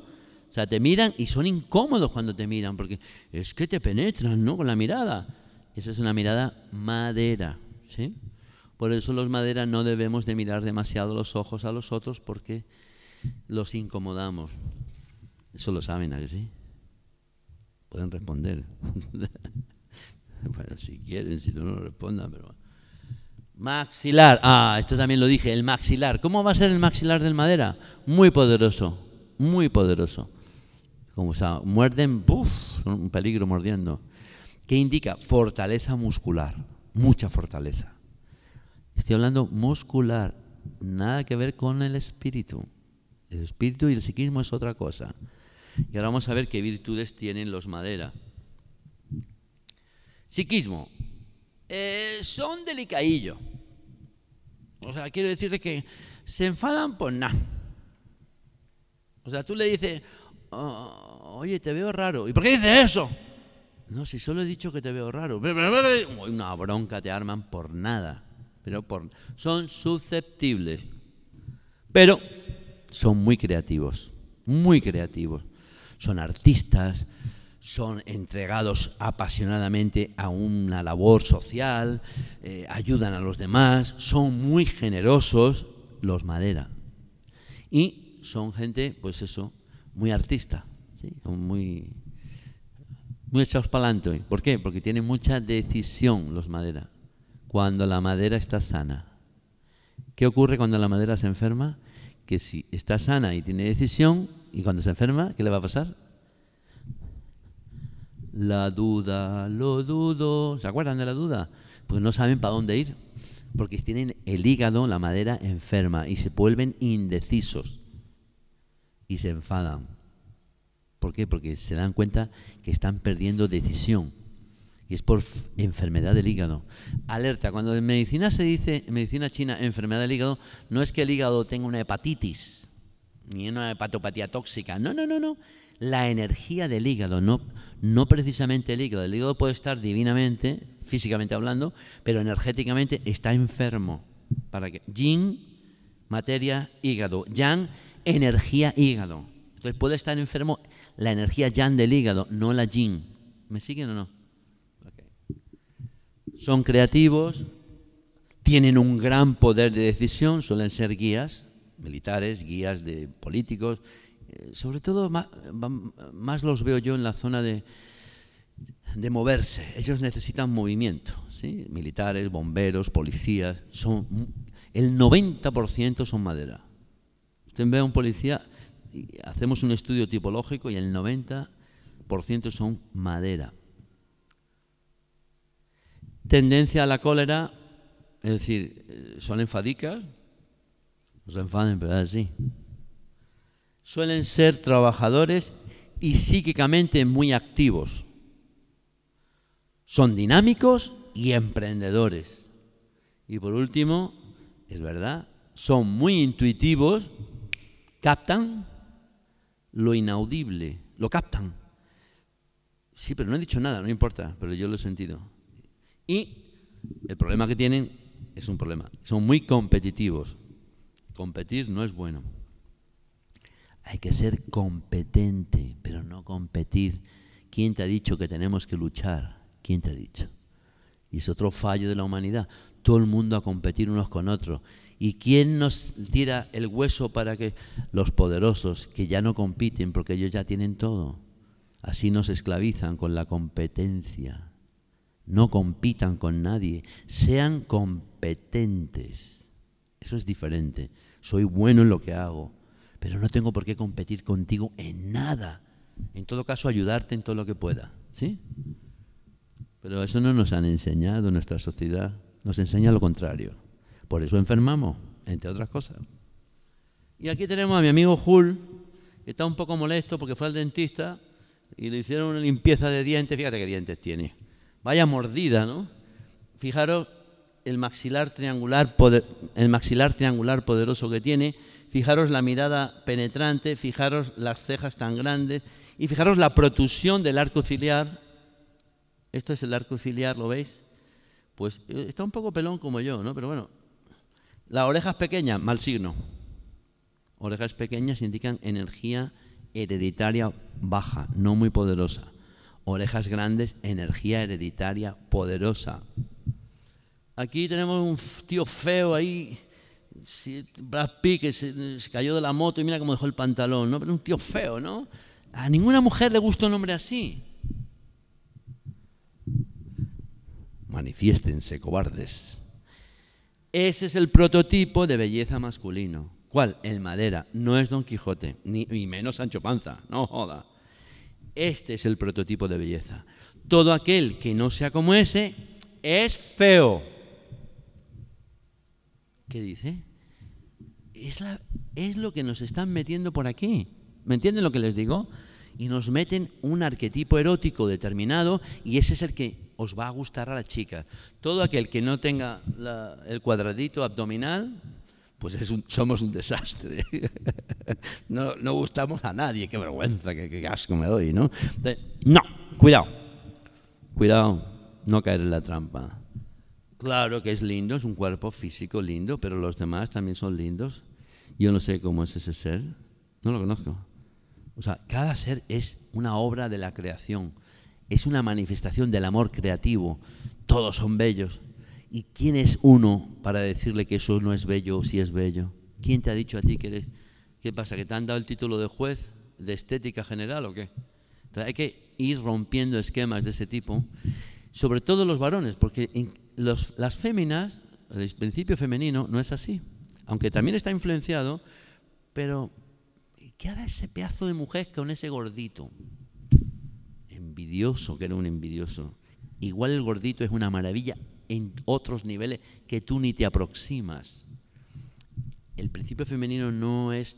Speaker 1: O sea, te miran y son incómodos cuando te miran, porque es que te penetran, ¿no? Con la mirada. Esa es una mirada madera, ¿sí? Por eso los maderas no debemos de mirar demasiado los ojos a los otros porque los incomodamos. Eso lo saben, ¿a que sí? Pueden responder. Bueno, si quieren, si no, no respondan, pero... Maxilar, ah, esto también lo dije, el maxilar. ¿Cómo va a ser el maxilar del madera? Muy poderoso, muy poderoso. Como o muerden, un peligro mordiendo. ¿Qué indica? Fortaleza muscular, mucha fortaleza. Estoy hablando muscular, nada que ver con el espíritu. El espíritu y el psiquismo es otra cosa. Y ahora vamos a ver qué virtudes tienen los madera psiquismo, eh, son delicadillo, O sea, quiero decirles que se enfadan por nada. O sea, tú le dices, oh, oye, te veo raro. ¿Y por qué dices eso? No, si solo he dicho que te veo raro. Una bronca te arman por nada. Pero son susceptibles. Pero son muy creativos. Muy creativos. Son artistas, son entregados apasionadamente a una labor social, eh, ayudan a los demás, son muy generosos los madera. Y son gente, pues eso, muy artista, ¿sí? muy, muy echados para adelante. ¿Por qué? Porque tienen mucha decisión los madera. Cuando la madera está sana. ¿Qué ocurre cuando la madera se enferma? Que si está sana y tiene decisión, y cuando se enferma, ¿qué le va a pasar? La duda, lo dudo. ¿Se acuerdan de la duda? Pues no saben para dónde ir, porque tienen el hígado, la madera enferma y se vuelven indecisos y se enfadan. ¿Por qué? Porque se dan cuenta que están perdiendo decisión y es por enfermedad del hígado. Alerta, cuando en medicina se dice, en medicina china, enfermedad del hígado, no es que el hígado tenga una hepatitis, ni una hepatopatía tóxica, no, no, no, no. La energía del hígado no, no precisamente el hígado. El hígado puede estar divinamente, físicamente hablando, pero energéticamente está enfermo. Para que Yin, materia, hígado. Yang, energía, hígado. Entonces puede estar enfermo la energía yang del hígado, no la yin. ¿Me siguen o no? Son creativos, tienen un gran poder de decisión, suelen ser guías militares, guías de políticos, sobre todo más los veo yo en la zona de, de moverse. Ellos necesitan movimiento, ¿sí? militares, bomberos, policías. Son, el 90% son madera. Usted ve a un policía, hacemos un estudio tipológico y el 90% son madera. Tendencia a la cólera, es decir, eh, son enfadicas, se enfaden, pero suelen ser trabajadores y psíquicamente muy activos. Son dinámicos y emprendedores. Y por último, es verdad, son muy intuitivos, captan lo inaudible, lo captan. Sí, pero no he dicho nada, no importa, pero yo lo he sentido. Y el problema que tienen es un problema. Son muy competitivos. Competir no es bueno. Hay que ser competente, pero no competir. ¿Quién te ha dicho que tenemos que luchar? ¿Quién te ha dicho? Y es otro fallo de la humanidad. Todo el mundo a competir unos con otros. ¿Y quién nos tira el hueso para que los poderosos, que ya no compiten porque ellos ya tienen todo, así nos esclavizan con la competencia? No compitan con nadie, sean competentes. Eso es diferente. Soy bueno en lo que hago, pero no tengo por qué competir contigo en nada. En todo caso, ayudarte en todo lo que pueda, ¿sí? Pero eso no nos han enseñado nuestra sociedad, nos enseña lo contrario. Por eso enfermamos, entre otras cosas. Y aquí tenemos a mi amigo Jul, que está un poco molesto porque fue al dentista y le hicieron una limpieza de dientes, fíjate qué dientes tiene. Vaya mordida, ¿no? Fijaros el maxilar triangular, el maxilar triangular poderoso que tiene fijaros la mirada penetrante, fijaros las cejas tan grandes y fijaros la protusión del arco ciliar. Esto es el arco ciliar, ¿lo veis? Pues eh, está un poco pelón como yo, ¿no? Pero bueno, las orejas pequeñas, mal signo. Orejas pequeñas indican energía hereditaria baja, no muy poderosa. Orejas grandes, energía hereditaria poderosa. Aquí tenemos un tío feo ahí, Brad Pitt que se, cayó de la moto y mira cómo dejó el pantalón, ¿no? Pero un tío feo, ¿no? A ninguna mujer le gusta un hombre así. Manifiéstense, cobardes. Ese es el prototipo de belleza masculino. ¿Cuál? El madera. No es Don Quijote, ni, ni menos Sancho Panza, no joda. Este es el prototipo de belleza. Todo aquel que no sea como ese es feo. ¿Qué dice? es, lo que nos están metiendo por aquí. ¿Me entienden lo que les digo? Y nos meten un arquetipo erótico determinado y ese es el que os va a gustar a la chica. Todo aquel que no tenga el cuadradito abdominal, pues somos un desastre. no, gustamos a nadie. Qué vergüenza, qué, qué asco me doy, ¿no? no, cuidado. Cuidado, no caer en la trampa. Claro que es lindo, es un cuerpo físico lindo, pero los demás también son lindos. Yo no sé cómo es ese ser, no lo conozco. O sea, cada ser es una obra de la creación, es una manifestación del amor creativo. Todos son bellos. ¿Y quién es uno para decirle que eso no es bello o si es bello? ¿Quién te ha dicho a ti que eres... ¿Qué pasa? ¿Que te han dado el título de juez de estética general o qué? Entonces hay que ir rompiendo esquemas de ese tipo, sobre todo los varones, porque los, las féminas, el principio femenino, no es así. Aunque también está influenciado, pero ¿qué hará ese pedazo de mujer con ese gordito? Envidioso, que era un envidioso. Igual el gordito es una maravilla en otros niveles que tú ni te aproximas. El principio femenino no es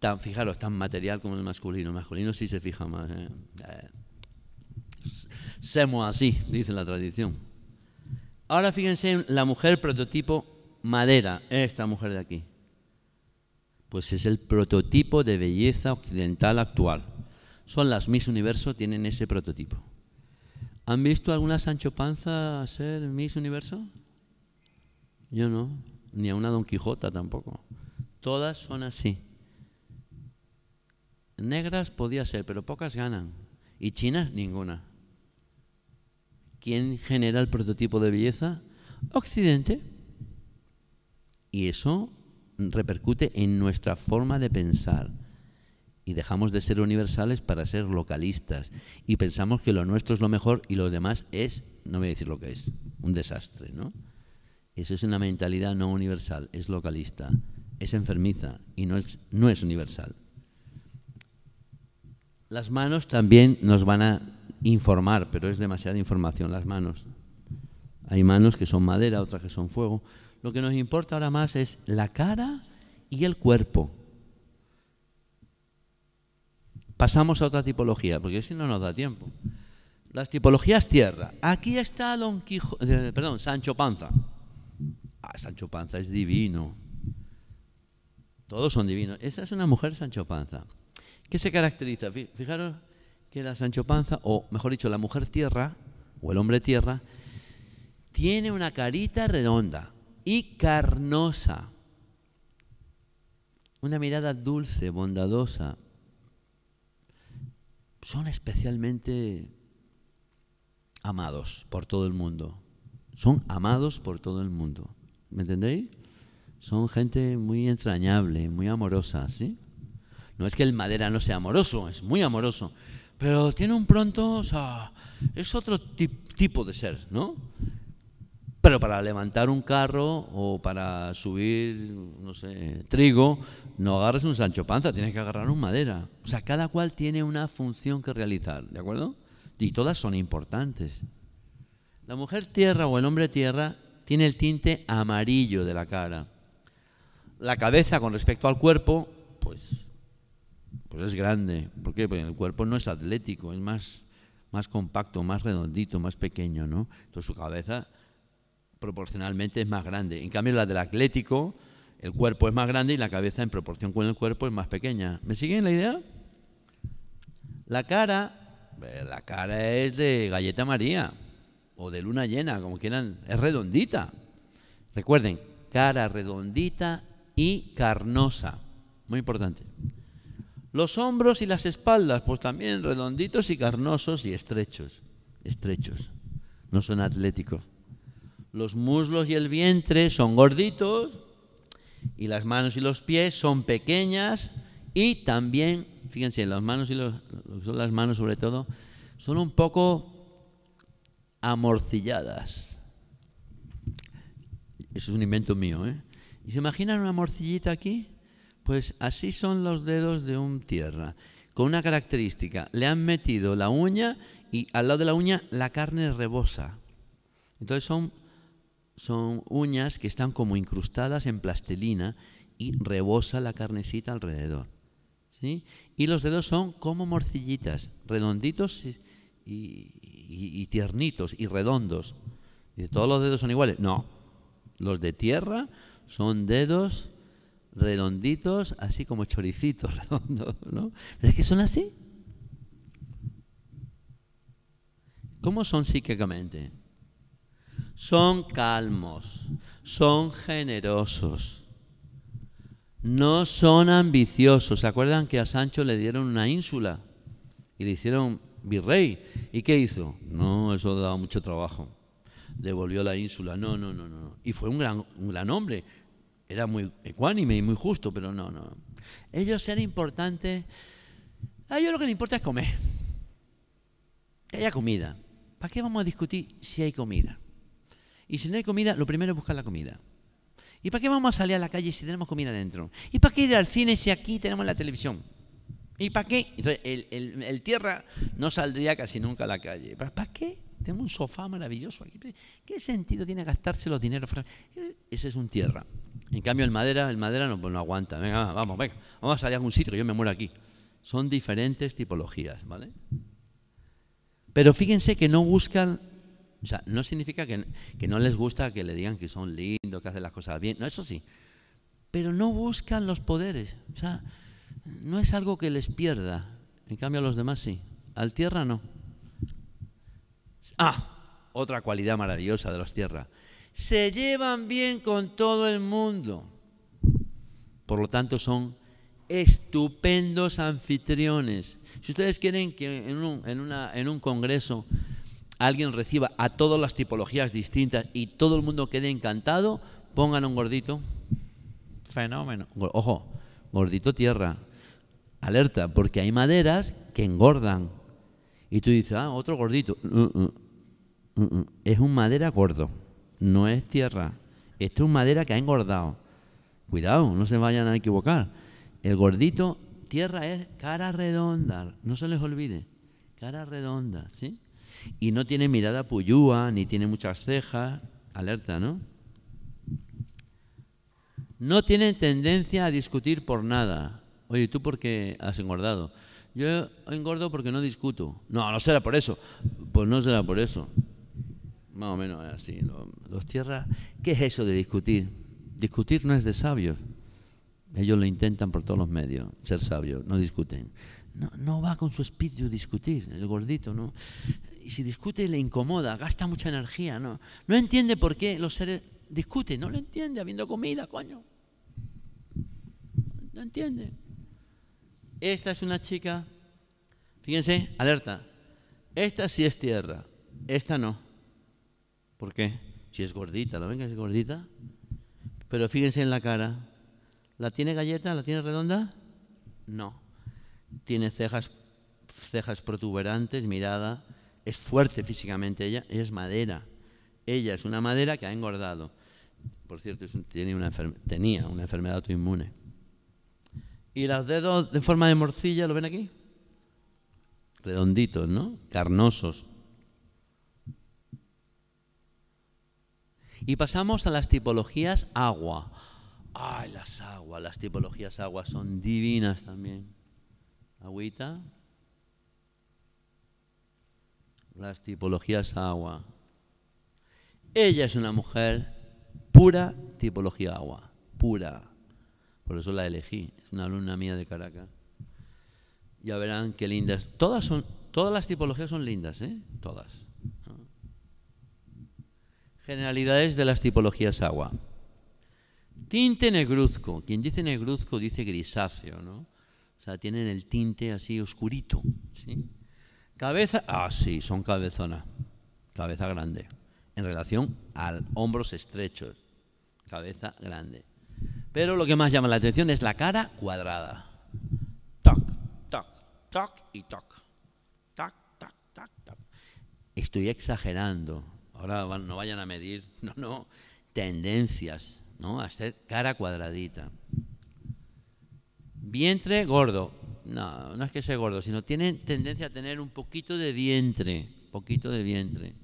Speaker 1: tan, fijaros, tan material como el masculino. El masculino sí se fija más. ¿eh? eh así, dice la tradición. Ahora fíjense en la mujer prototipo madera, esta mujer de aquí. Pues es el prototipo de belleza occidental actual. Son las Miss Universo, tienen ese prototipo. ¿Han visto alguna Sancho Panza ser Miss Universo? Yo no, ni a una Don Quijota tampoco. Todas son así. Negras podía ser, pero pocas ganan. Y chinas ninguna. ¿Quién genera el prototipo de belleza? Occidente. Y eso repercute en nuestra forma de pensar. Y dejamos de ser universales para ser localistas. Y pensamos que lo nuestro es lo mejor y lo demás es, no voy a decir lo que es, un desastre, ¿no? es una mentalidad no universal, es localista, es enfermiza y no es, no es universal. Las manos también nos van a informar, pero es demasiada información las manos. Hay manos que son madera, otras que son fuego. Lo que nos importa ahora más es la cara y el cuerpo. Pasamos a otra tipología, porque si no nos da tiempo. Las tipologías tierra. Aquí está Don eh, perdón, Sancho Panza. Ah, Sancho Panza es divino. Todos son divinos. Esa es una mujer Sancho Panza. ¿Qué se caracteriza? Fijaros que la Sancho Panza, o mejor dicho, la mujer tierra, o el hombre tierra, tiene una carita redonda y carnosa, una mirada dulce, bondadosa. Son especialmente amados por todo el mundo. Son amados por todo el mundo. ¿Me entendéis? Son gente muy entrañable, muy amorosa, ¿sí? No es que el madera no sea amoroso, es muy amoroso, pero tiene un pronto, o sea, es otro tipo de ser, ¿no? Pero para levantar un carro o para subir, no sé, trigo, no agarras un Sancho Panza, tienes que agarrar un madera. O sea, cada cual tiene una función que realizar, ¿de acuerdo? Y todas son importantes. La mujer tierra o el hombre tierra tiene el tinte amarillo de la cara. La cabeza con respecto al cuerpo, pues pues es grande. ¿Por qué? Porque pues, el cuerpo no es atlético, es más, más compacto, más redondito, más pequeño, ¿no? Entonces su cabeza proporcionalmente es más grande. En cambio, la del atlético, el cuerpo es más grande y la cabeza en proporción con el cuerpo es más pequeña. ¿Me siguen la idea? La cara, pues, la cara es de galleta María o de luna llena, como quieran, es redondita. Recuerden, cara redondita y carnosa. Muy importante. Los hombros y las espaldas, pues también redonditos y carnosos y estrechos, estrechos, no son atléticos. Los muslos y el vientre son gorditos y las manos y los pies son pequeñas y también, fíjense, las manos y los, las manos sobre todo, son un poco amorcilladas. Eso es un invento mío, ¿eh? ¿Y se imaginan una morcillita aquí? Pues así son los dedos de un tierra, con una característica, le han metido la uña y al lado de la uña la carne rebosa. Entonces son, son uñas que están como incrustadas en plastilina y rebosa la carnecita alrededor. ¿sí? Y los dedos son como morcillitas, redonditos y, y, tiernitos y redondos. ¿Todos los dedos son iguales? No. Los de tierra son dedos redonditos, así como choricitos redondos, ¿no? Pero es que son así. ¿Cómo son psíquicamente? Son calmos, son generosos, no son ambiciosos. ¿Se acuerdan que a Sancho le dieron una ínsula y le hicieron virrey? ¿Y qué hizo? No, eso daba mucho trabajo. Devolvió la ínsula. No, no, no, no. Y fue un gran, un gran hombre era muy ecuánime y muy justo, pero no, no. Ellos eran importantes. A ellos lo que les importa es comer. Que haya comida. ¿Para qué vamos a discutir si hay comida? Y si no hay comida, lo primero es buscar la comida. ¿Y para qué vamos a salir a la calle si tenemos comida dentro? ¿Y para qué ir al cine si aquí tenemos la televisión? ¿Y para qué? Entonces, el, el, el tierra no saldría casi nunca a la calle. ¿Para, ¿Para qué? tenemos un sofá maravilloso aquí. ¿Qué sentido tiene gastarse los dineros? Ese es un tierra. En cambio, el madera, el madera no, pues aguanta. Venga, vamos, venga, vamos a salir a algún sitio, yo me muero aquí. Son diferentes tipologías, ¿vale? Pero fíjense que no buscan, o sea, no significa que, que no les gusta que le digan que son lindos, que hacen las cosas bien, no, eso sí. Pero no buscan los poderes, o sea, no es algo que les pierda. En cambio, a los demás sí. Al tierra no. Ah, otra cualidad maravillosa de los tierra. Se llevan bien con todo el mundo. Por lo tanto, son estupendos anfitriones. Si ustedes quieren que en un, en un congreso alguien reciba a todas las tipologías distintas y todo el mundo quede encantado, pongan un gordito. Fenómeno. Ojo, gordito tierra. Alerta, porque hay maderas que engordan. Y tú dices, ah, otro gordito. Mm, mm, mm, es un madera gordo, no es tierra. Esto es un madera que ha engordado. Cuidado, no se vayan a equivocar. El gordito, tierra es cara redonda, no se les olvide. Cara redonda, ¿sí? Y no tiene mirada puyúa, ni tiene muchas cejas. Alerta, ¿no? No tiene tendencia a discutir por nada. Oye, ¿tú por qué has engordado? yo engordo porque no discuto. No, no será por eso. Pues no será por eso. Más o menos es así. Los, tierras, ¿qué es eso de discutir? Discutir no es de sabios. Ellos lo intentan por todos los medios, ser sabios, no discuten. No, va con su espíritu discutir, el gordito, ¿no? Y si discute le incomoda, gasta mucha energía, ¿no? No entiende por qué los seres discuten, no lo entiende, habiendo comida, coño. No entiende. Esta es una chica, fíjense, alerta, esta sí es tierra, esta no. ¿Por qué? Si es gordita, ¿la ven que es gordita? Pero fíjense en la cara. ¿La tiene galleta? ¿La tiene redonda? No. Tiene cejas, cejas protuberantes, mirada. Es fuerte físicamente ella, es madera. Ella es una madera que ha engordado. Por cierto, tenía una enfermedad autoinmune. Y los dedos de forma de morcilla, ¿lo ven aquí? Redonditos, ¿no? Carnosos. Y pasamos a las tipologías agua. Ay, las aguas, las tipologías agua son divinas también. Agüita. Las tipologías agua. Ella es una mujer pura tipología agua, pura por eso la elegí, es una alumna mía de Caracas. Ya verán qué lindas. Todas, son, todas las tipologías son lindas, ¿eh? Todas. Generalidades de las tipologías agua. Tinte negruzco. Quien dice negruzco dice grisáceo, ¿no? O sea, tienen el tinte así oscurito, Cabeza, ah, sí, son cabezona, cabeza grande, en relación a hombros estrechos, cabeza grande. Pero lo que más llama la atención es la cara cuadrada. Toc, toc, toc y toc. Toc, toc, toc, toc. Estoy exagerando. Ahora no vayan a medir, no, no, tendencias, ¿no? A ser cara cuadradita. Vientre gordo. No, no es que sea gordo, sino tiene tendencia a tener un poquito de vientre, poquito de vientre.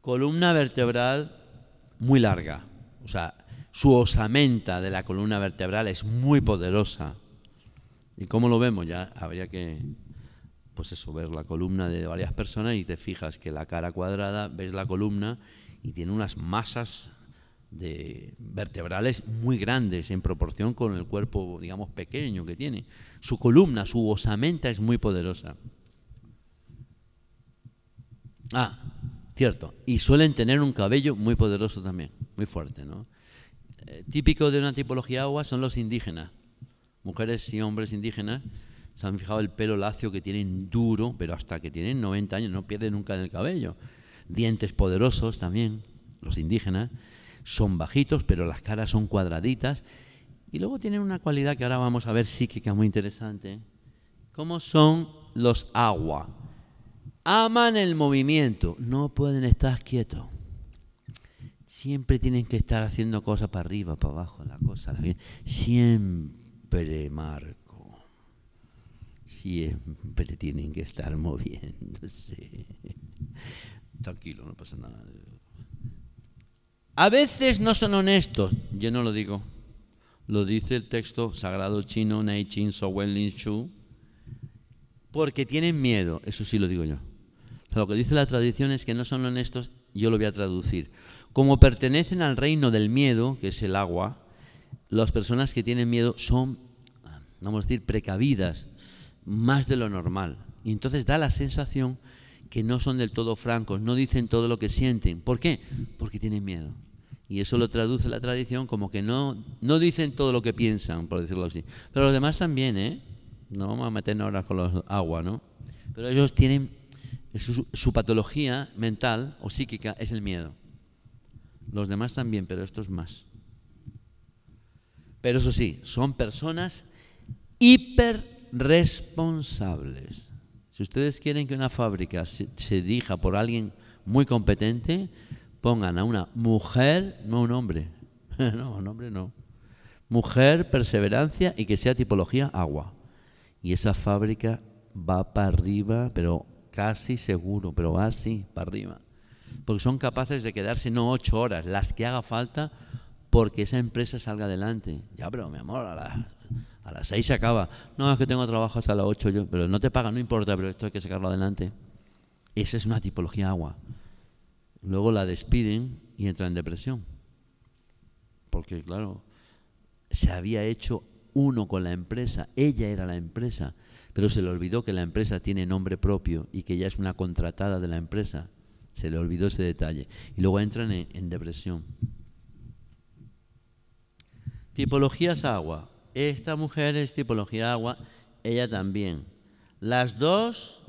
Speaker 1: Columna vertebral muy larga. O sea, su osamenta de la columna vertebral es muy poderosa. ¿Y cómo lo vemos? Ya habría que, pues eso, ver la columna de varias personas y te fijas que la cara cuadrada, ves la columna y tiene unas masas de vertebrales muy grandes en proporción con el cuerpo, digamos, pequeño que tiene. Su columna, su osamenta es muy poderosa. Ah, cierto. Y suelen tener un cabello muy poderoso también, muy fuerte, ¿no? típico de una tipología agua son los indígenas, mujeres y hombres indígenas. Se han fijado el pelo lacio que tienen duro, pero hasta que tienen 90 años no pierden nunca en el cabello. Dientes poderosos también, los indígenas. Son bajitos, pero las caras son cuadraditas. Y luego tienen una cualidad que ahora vamos a ver psíquica muy interesante. ¿Cómo son los agua? Aman el movimiento, no pueden estar quietos. Siempre tienen que estar haciendo cosas para arriba, para abajo, la cosa. siempre marco. Siempre tienen que estar moviéndose. Tranquilo, no pasa nada. A veces no son honestos. Yo no lo digo. Lo dice el texto sagrado chino, Nei Chin So Wen Shu. Porque tienen miedo. Eso sí lo digo yo. lo que dice la tradición es que no son honestos. Yo lo voy a traducir como pertenecen al reino del miedo, que es el agua, las personas que tienen miedo son, vamos a decir, precavidas, más de lo normal. Y entonces da la sensación que no son del todo francos, no dicen todo lo que sienten. ¿Por qué? Porque tienen miedo. Y eso lo traduce la tradición como que no, no dicen todo lo que piensan, por decirlo así. Pero los demás también, ¿eh? No vamos a meternos ahora con los agua, ¿no? Pero ellos tienen, su patología mental o psíquica es el miedo. Los demás también, pero estos más. Pero eso sí, son personas hiperresponsables. Si ustedes quieren que una fábrica se, se dirija por alguien muy competente, pongan a una mujer, no un hombre. no, un hombre no. Mujer, perseverancia y que sea tipología agua. Y esa fábrica va para arriba, pero casi seguro, pero va así, para arriba porque son capaces de quedarse no ocho horas, las que haga falta, porque esa empresa salga adelante. Ya, pero mi amor, a las, seis se acaba. No, es que tengo trabajo hasta las ocho, yo, pero no te pagan, no importa, pero esto hay que sacarlo adelante. Esa es una tipología agua. Luego la despiden y entra en depresión. Porque, claro, se había hecho uno con la empresa, ella era la empresa, pero se le olvidó que la empresa tiene nombre propio y que ella es una contratada de la empresa se le olvidó ese detalle. Y luego entran en, depresión. Tipologías agua. Esta mujer es tipología agua, ella también. Las dos,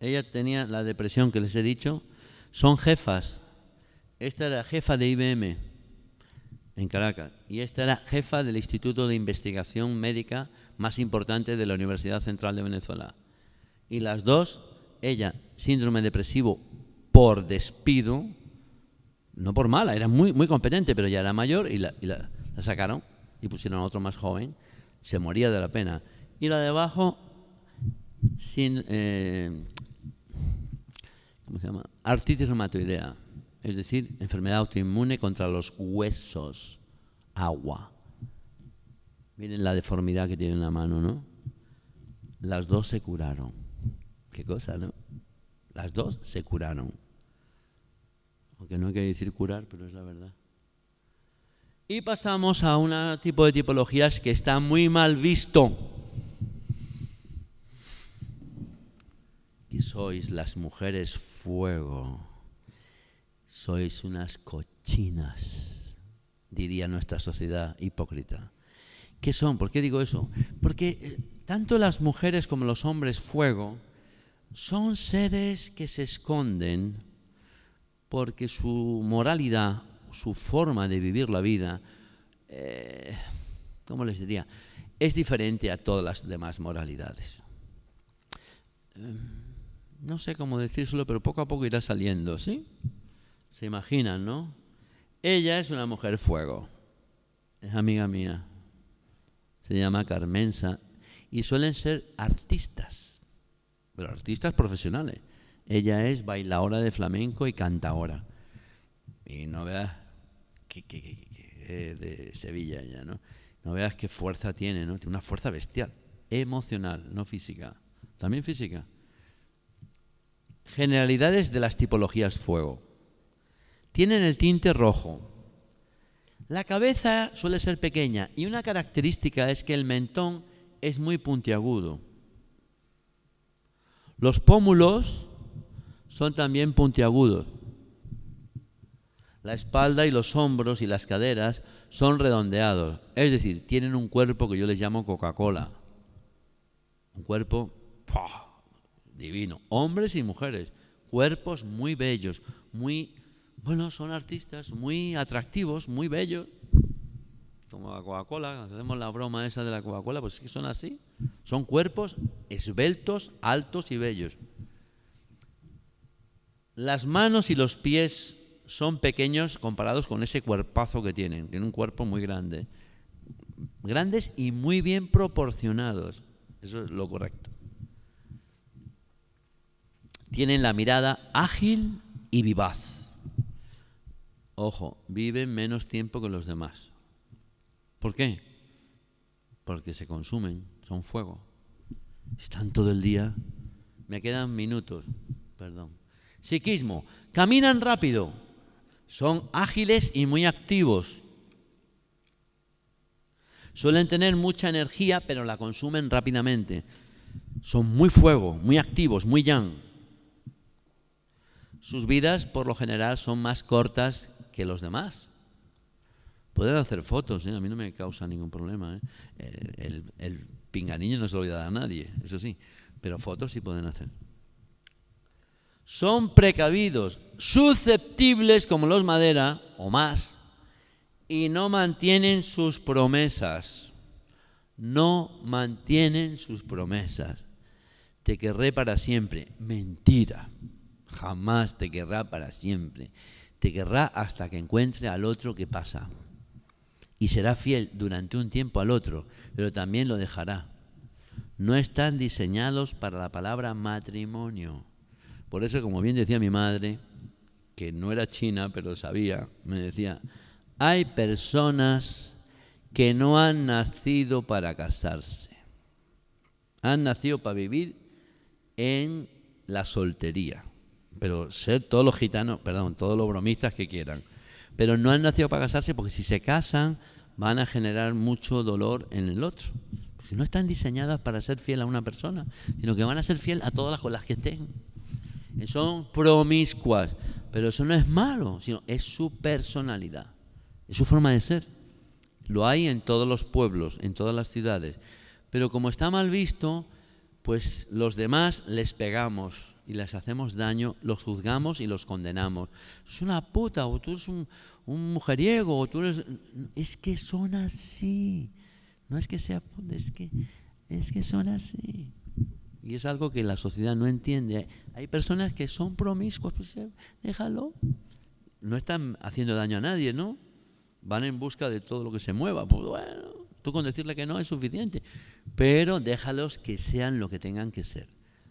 Speaker 1: ella tenía la depresión que les he dicho, son jefas. Esta era jefa de IBM en Caracas y esta era jefa del Instituto de Investigación Médica más importante de la Universidad Central de Venezuela. Y las dos, ella, síndrome depresivo por despido, no por mala, era muy, muy competente, pero ya era mayor y, la, sacaron y pusieron a otro más joven, se moría de la pena. Y la de abajo, sin, eh, ¿cómo se llama? Artritis reumatoidea, es decir, enfermedad autoinmune contra los huesos, agua. Miren la deformidad que tiene en la mano, ¿no? Las dos se curaron. Qué cosa, ¿no? Las dos se curaron aunque no hay que decir curar, pero es la verdad. Y pasamos a un tipo de tipologías que está muy mal visto. Y sois las mujeres fuego. Sois unas cochinas, diría nuestra sociedad hipócrita. ¿Qué son? ¿Por qué digo eso? Porque eh, tanto las mujeres como los hombres fuego son seres que se esconden porque su moralidad, su forma de vivir la vida, eh, ¿cómo les diría? Es diferente a todas las demás moralidades. Em, no sé cómo decírselo, pero poco a poco irá saliendo, ¿sí? Se imaginan, ¿no? Ella es una mujer fuego, es amiga mía, se llama Carmenza. y suelen ser artistas, pero artistas profesionales. Ella es bailadora de flamenco y cantaora. Y no veas que, de Sevilla ella, ¿no? No veas qué fuerza tiene, ¿no? Tiene una fuerza bestial, emocional, no física. También física. Generalidades de las tipologías fuego. Tienen el tinte rojo. La cabeza suele ser pequeña y una característica es que el mentón es muy puntiagudo. Los pómulos son también puntiagudos. La espalda y los hombros y las caderas son redondeados, es decir, tienen un cuerpo que yo les llamo Coca-Cola. Un cuerpo divino. Hombres y mujeres, cuerpos muy bellos, muy, bueno, son artistas, muy atractivos, muy bellos. Como la Coca-Cola, hacemos la broma esa de la Coca-Cola, pues es que son así. Son cuerpos esbeltos, altos y bellos. Las manos y los pies son pequeños comparados con ese cuerpazo que tienen. Tienen un cuerpo muy grande. Grandes y muy bien proporcionados. Eso es lo correcto. Tienen la mirada ágil y vivaz. Ojo, viven menos tiempo que los demás. ¿Por qué? Porque se consumen, son fuego. Están todo el día. Me quedan minutos, perdón. Psiquismo. Caminan rápido. Son ágiles y muy activos. Suelen tener mucha energía, pero la consumen rápidamente. Son muy fuego, muy activos, muy yang. Sus vidas, por lo general, son más cortas que los demás. Pueden hacer fotos, ¿eh? a mí no me causa ningún problema. ¿eh? El, el, no se lo olvida a nadie, eso sí, pero fotos sí pueden hacer son precavidos, susceptibles como los madera o más, y no mantienen sus promesas. No mantienen sus promesas. Te querré para siempre. Mentira. Jamás te querrá para siempre. Te querrá hasta que encuentre al otro que pasa. Y será fiel durante un tiempo al otro, pero también lo dejará. No están diseñados para la palabra matrimonio. Por eso, como bien decía mi madre, que no era china, pero sabía, me decía, hay personas que no han nacido para casarse. Han nacido para vivir en la soltería. Pero ser todos los gitanos, perdón, todos los bromistas que quieran. Pero no han nacido para casarse porque si se casan van a generar mucho dolor en el otro. Porque no están diseñadas para ser fiel a una persona, sino que van a ser fiel a todas las con las que estén son promiscuas, pero eso no es malo, sino es su personalidad, es su forma de ser. Lo hay en todos los pueblos, en todas las ciudades, pero como está mal visto, pues los demás les pegamos y les hacemos daño, los juzgamos y los condenamos. Es una puta, o tú eres un, mujeriego, o tú eres... Es que son así. No es que sea puta, es que, es que son así. Y es algo que la sociedad no entiende. Hay personas que son promiscuas, pues, eh, déjalo. No están haciendo daño a nadie, ¿no? Van en busca de todo lo que se mueva. Pues bueno, tú con decirle que no es suficiente. Pero déjalos que sean lo que tengan que ser.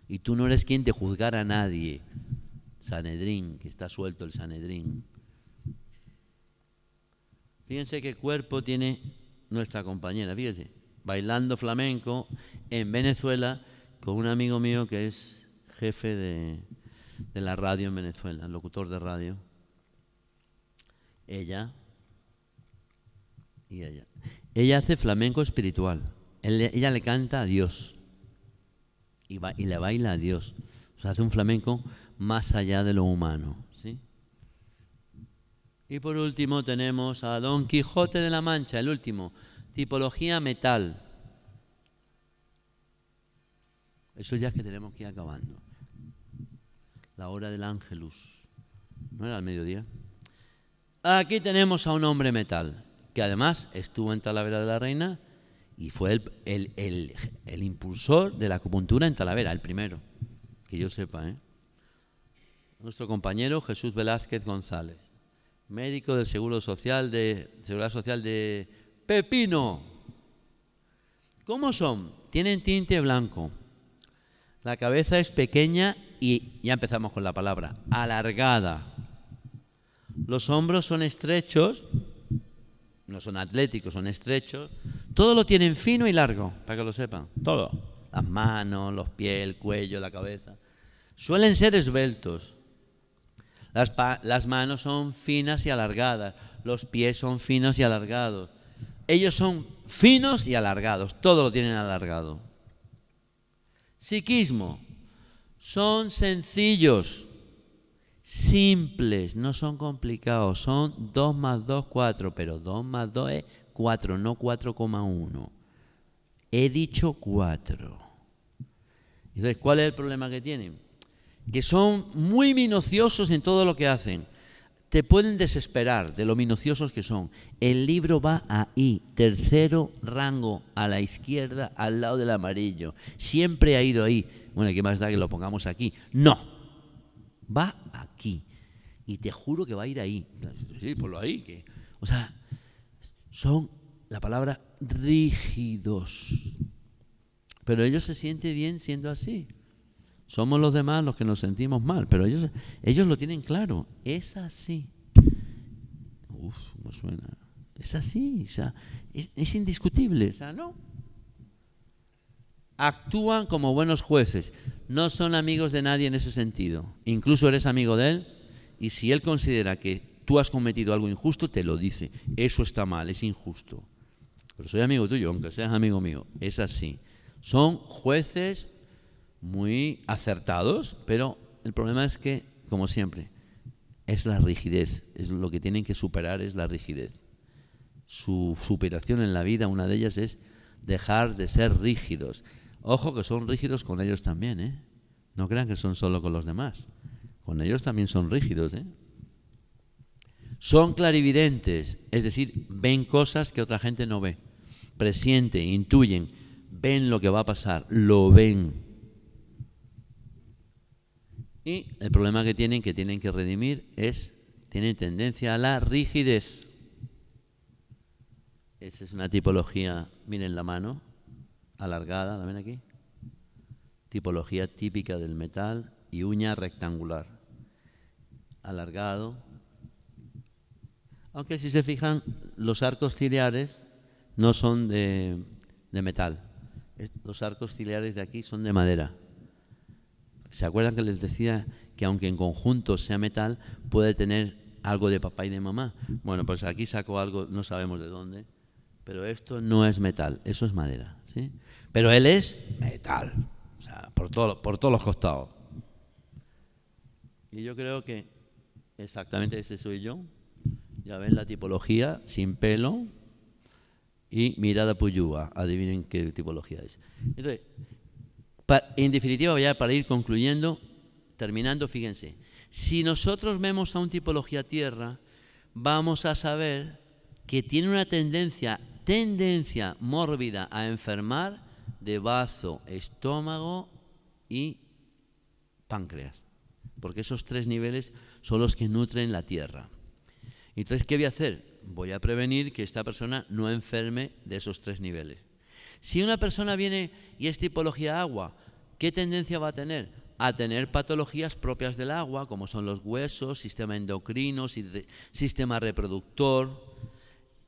Speaker 1: Y tú no eres quien de juzgar a nadie. Sanedrín, que está suelto el Sanedrín. Fíjense qué cuerpo tiene nuestra compañera, fíjense, bailando flamenco en Venezuela con un amigo mío que es jefe de, de la radio en Venezuela, locutor de radio. Ella y ella. Ella hace flamenco espiritual. ella le canta a Dios y, le baila a Dios. O sea, hace un flamenco más allá de lo humano. ¿sí? Y por último tenemos a Don Quijote de la Mancha, el último, tipología metal. Eso ya es que tenemos que ir acabando. La hora del ángelus. ¿No era al mediodía? Aquí tenemos a un hombre metal, que además estuvo en Talavera de la Reina y fue el, impulsor de la acupuntura en Talavera, el primero, que yo sepa. ¿eh? Nuestro compañero Jesús Velázquez González, médico del Seguro Social de, Seguridad Social de Pepino. ¿Cómo son? Tienen tinte blanco la cabeza es pequeña y ya empezamos con la palabra, alargada. Los hombros son estrechos, no son atléticos, son estrechos. Todo lo tienen fino y largo, para que lo sepan, todo. Las manos, los pies, el cuello, la cabeza. Suelen ser esbeltos. Las, las manos son finas y alargadas. Los pies son finos y alargados. Ellos son finos y alargados. Todo lo tienen alargado psiquismo, son sencillos, simples, no son complicados, son 2 más 2, 4, pero 2 más 2 es 4, no 4,1. He dicho 4. Entonces, ¿cuál es el problema que tienen? Que son muy minuciosos en todo lo que hacen. Te pueden desesperar de lo minuciosos que son. El libro va ahí, tercero rango, a la izquierda, al lado del amarillo. Siempre ha ido ahí. Bueno, ¿qué más da que lo pongamos aquí? No, va aquí. Y te juro que va a ir ahí. Sí, lo ahí. O sea, son la palabra rígidos. Pero ellos se sienten bien siendo así. Somos los demás los que nos sentimos mal, pero ellos, ellos lo tienen claro. Es así. Uf, cómo suena. Es así, es, indiscutible, no. Actúan como buenos jueces, no son amigos de nadie en ese sentido. Incluso eres amigo de él y si él considera que tú has cometido algo injusto, te lo dice. Eso está mal, es injusto. Pero soy amigo tuyo, aunque seas amigo mío. Es así. Son jueces muy acertados, pero el problema es que, como siempre, es la rigidez, es lo que tienen que superar es la rigidez. Su superación en la vida, una de ellas es dejar de ser rígidos. Ojo que son rígidos con ellos también, ¿eh? No crean que son solo con los demás. Con ellos también son rígidos, ¿eh? Son clarividentes, es decir, ven cosas que otra gente no ve. Presienten, intuyen, ven lo que va a pasar, lo ven. Y el problema que tienen, que tienen que redimir, es, tienen tendencia a la rigidez. Esa es una tipología, miren la mano, alargada, ¿la ven aquí? Tipología típica del metal y uña rectangular. Alargado. Aunque si se fijan, los arcos ciliares no son de metal. Los arcos ciliares de aquí son de madera ¿Se acuerdan que les decía que aunque en conjunto sea metal, puede tener algo de papá y de mamá? Bueno, pues aquí sacó algo, no sabemos de dónde, pero esto no es metal, eso es madera. ¿sí? Pero él es metal, o sea, por, por todos los costados. Y yo creo que exactamente ese soy yo. Ya ven la tipología, sin pelo y mirada puyúa. Adivinen qué tipología es. Entonces, en definitiva, voy para ir concluyendo, terminando, fíjense, si nosotros vemos a un tipología tierra, vamos a saber que tiene una tendencia, tendencia mórbida a enfermar de bazo, estómago y páncreas, porque esos tres niveles son los que nutren la tierra. Entonces, ¿qué voy a hacer? Voy a prevenir que esta persona no enferme de esos tres niveles. Si una persona viene y es tipología agua, ¿qué tendencia va a tener? A tener patologías propias del agua, como son los huesos, sistema endocrino, sistema reproductor,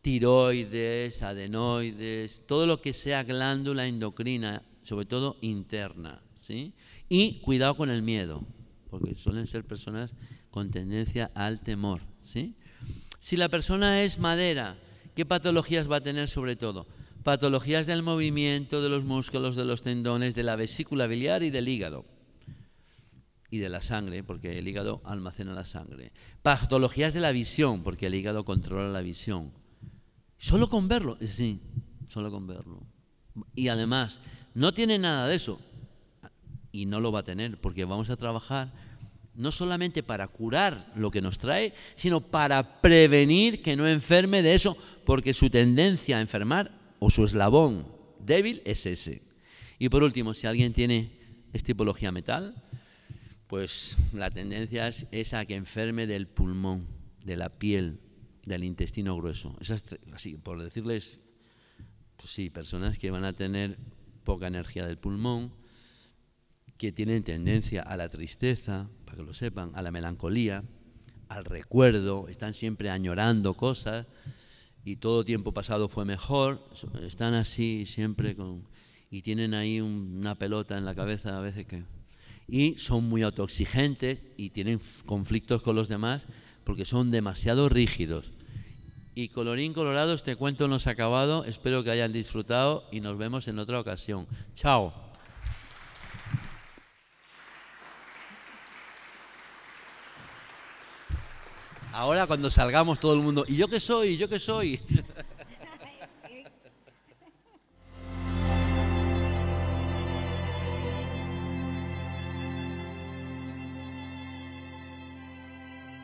Speaker 1: tiroides, adenoides, todo lo que sea glándula endocrina, sobre todo interna. ¿sí? Y cuidado con el miedo, porque suelen ser personas con tendencia al temor. ¿sí? Si la persona es madera, ¿qué patologías va a tener sobre todo? patologías del movimiento de los músculos, de los tendones, de la vesícula biliar y del hígado. Y de la sangre, porque el hígado almacena la sangre. Patologías de la visión, porque el hígado controla la visión. Solo con verlo, sí, solo con verlo. Y además, no tiene nada de eso. Y no lo va a tener, porque vamos a trabajar no solamente para curar lo que nos trae, sino para prevenir que no enferme de eso, porque su tendencia a enfermar o su eslabón débil es ese. Y por último, si alguien tiene estipología metal, pues la tendencia es, a que enferme del pulmón, de la piel, del intestino grueso. así, por decirles, pues sí, personas que van a tener poca energía del pulmón, que tienen tendencia a la tristeza, para que lo sepan, a la melancolía, al recuerdo, están siempre añorando cosas, y todo tiempo pasado fue mejor, están así siempre con, y tienen ahí una pelota en la cabeza a veces que... Y son muy autoexigentes y tienen conflictos con los demás porque son demasiado rígidos. Y colorín colorado, este cuento nos ha acabado, espero que hayan disfrutado y nos vemos en otra ocasión. Chao. Ahora cuando salgamos todo el mundo, ¿y yo qué soy? ¿Y yo qué soy?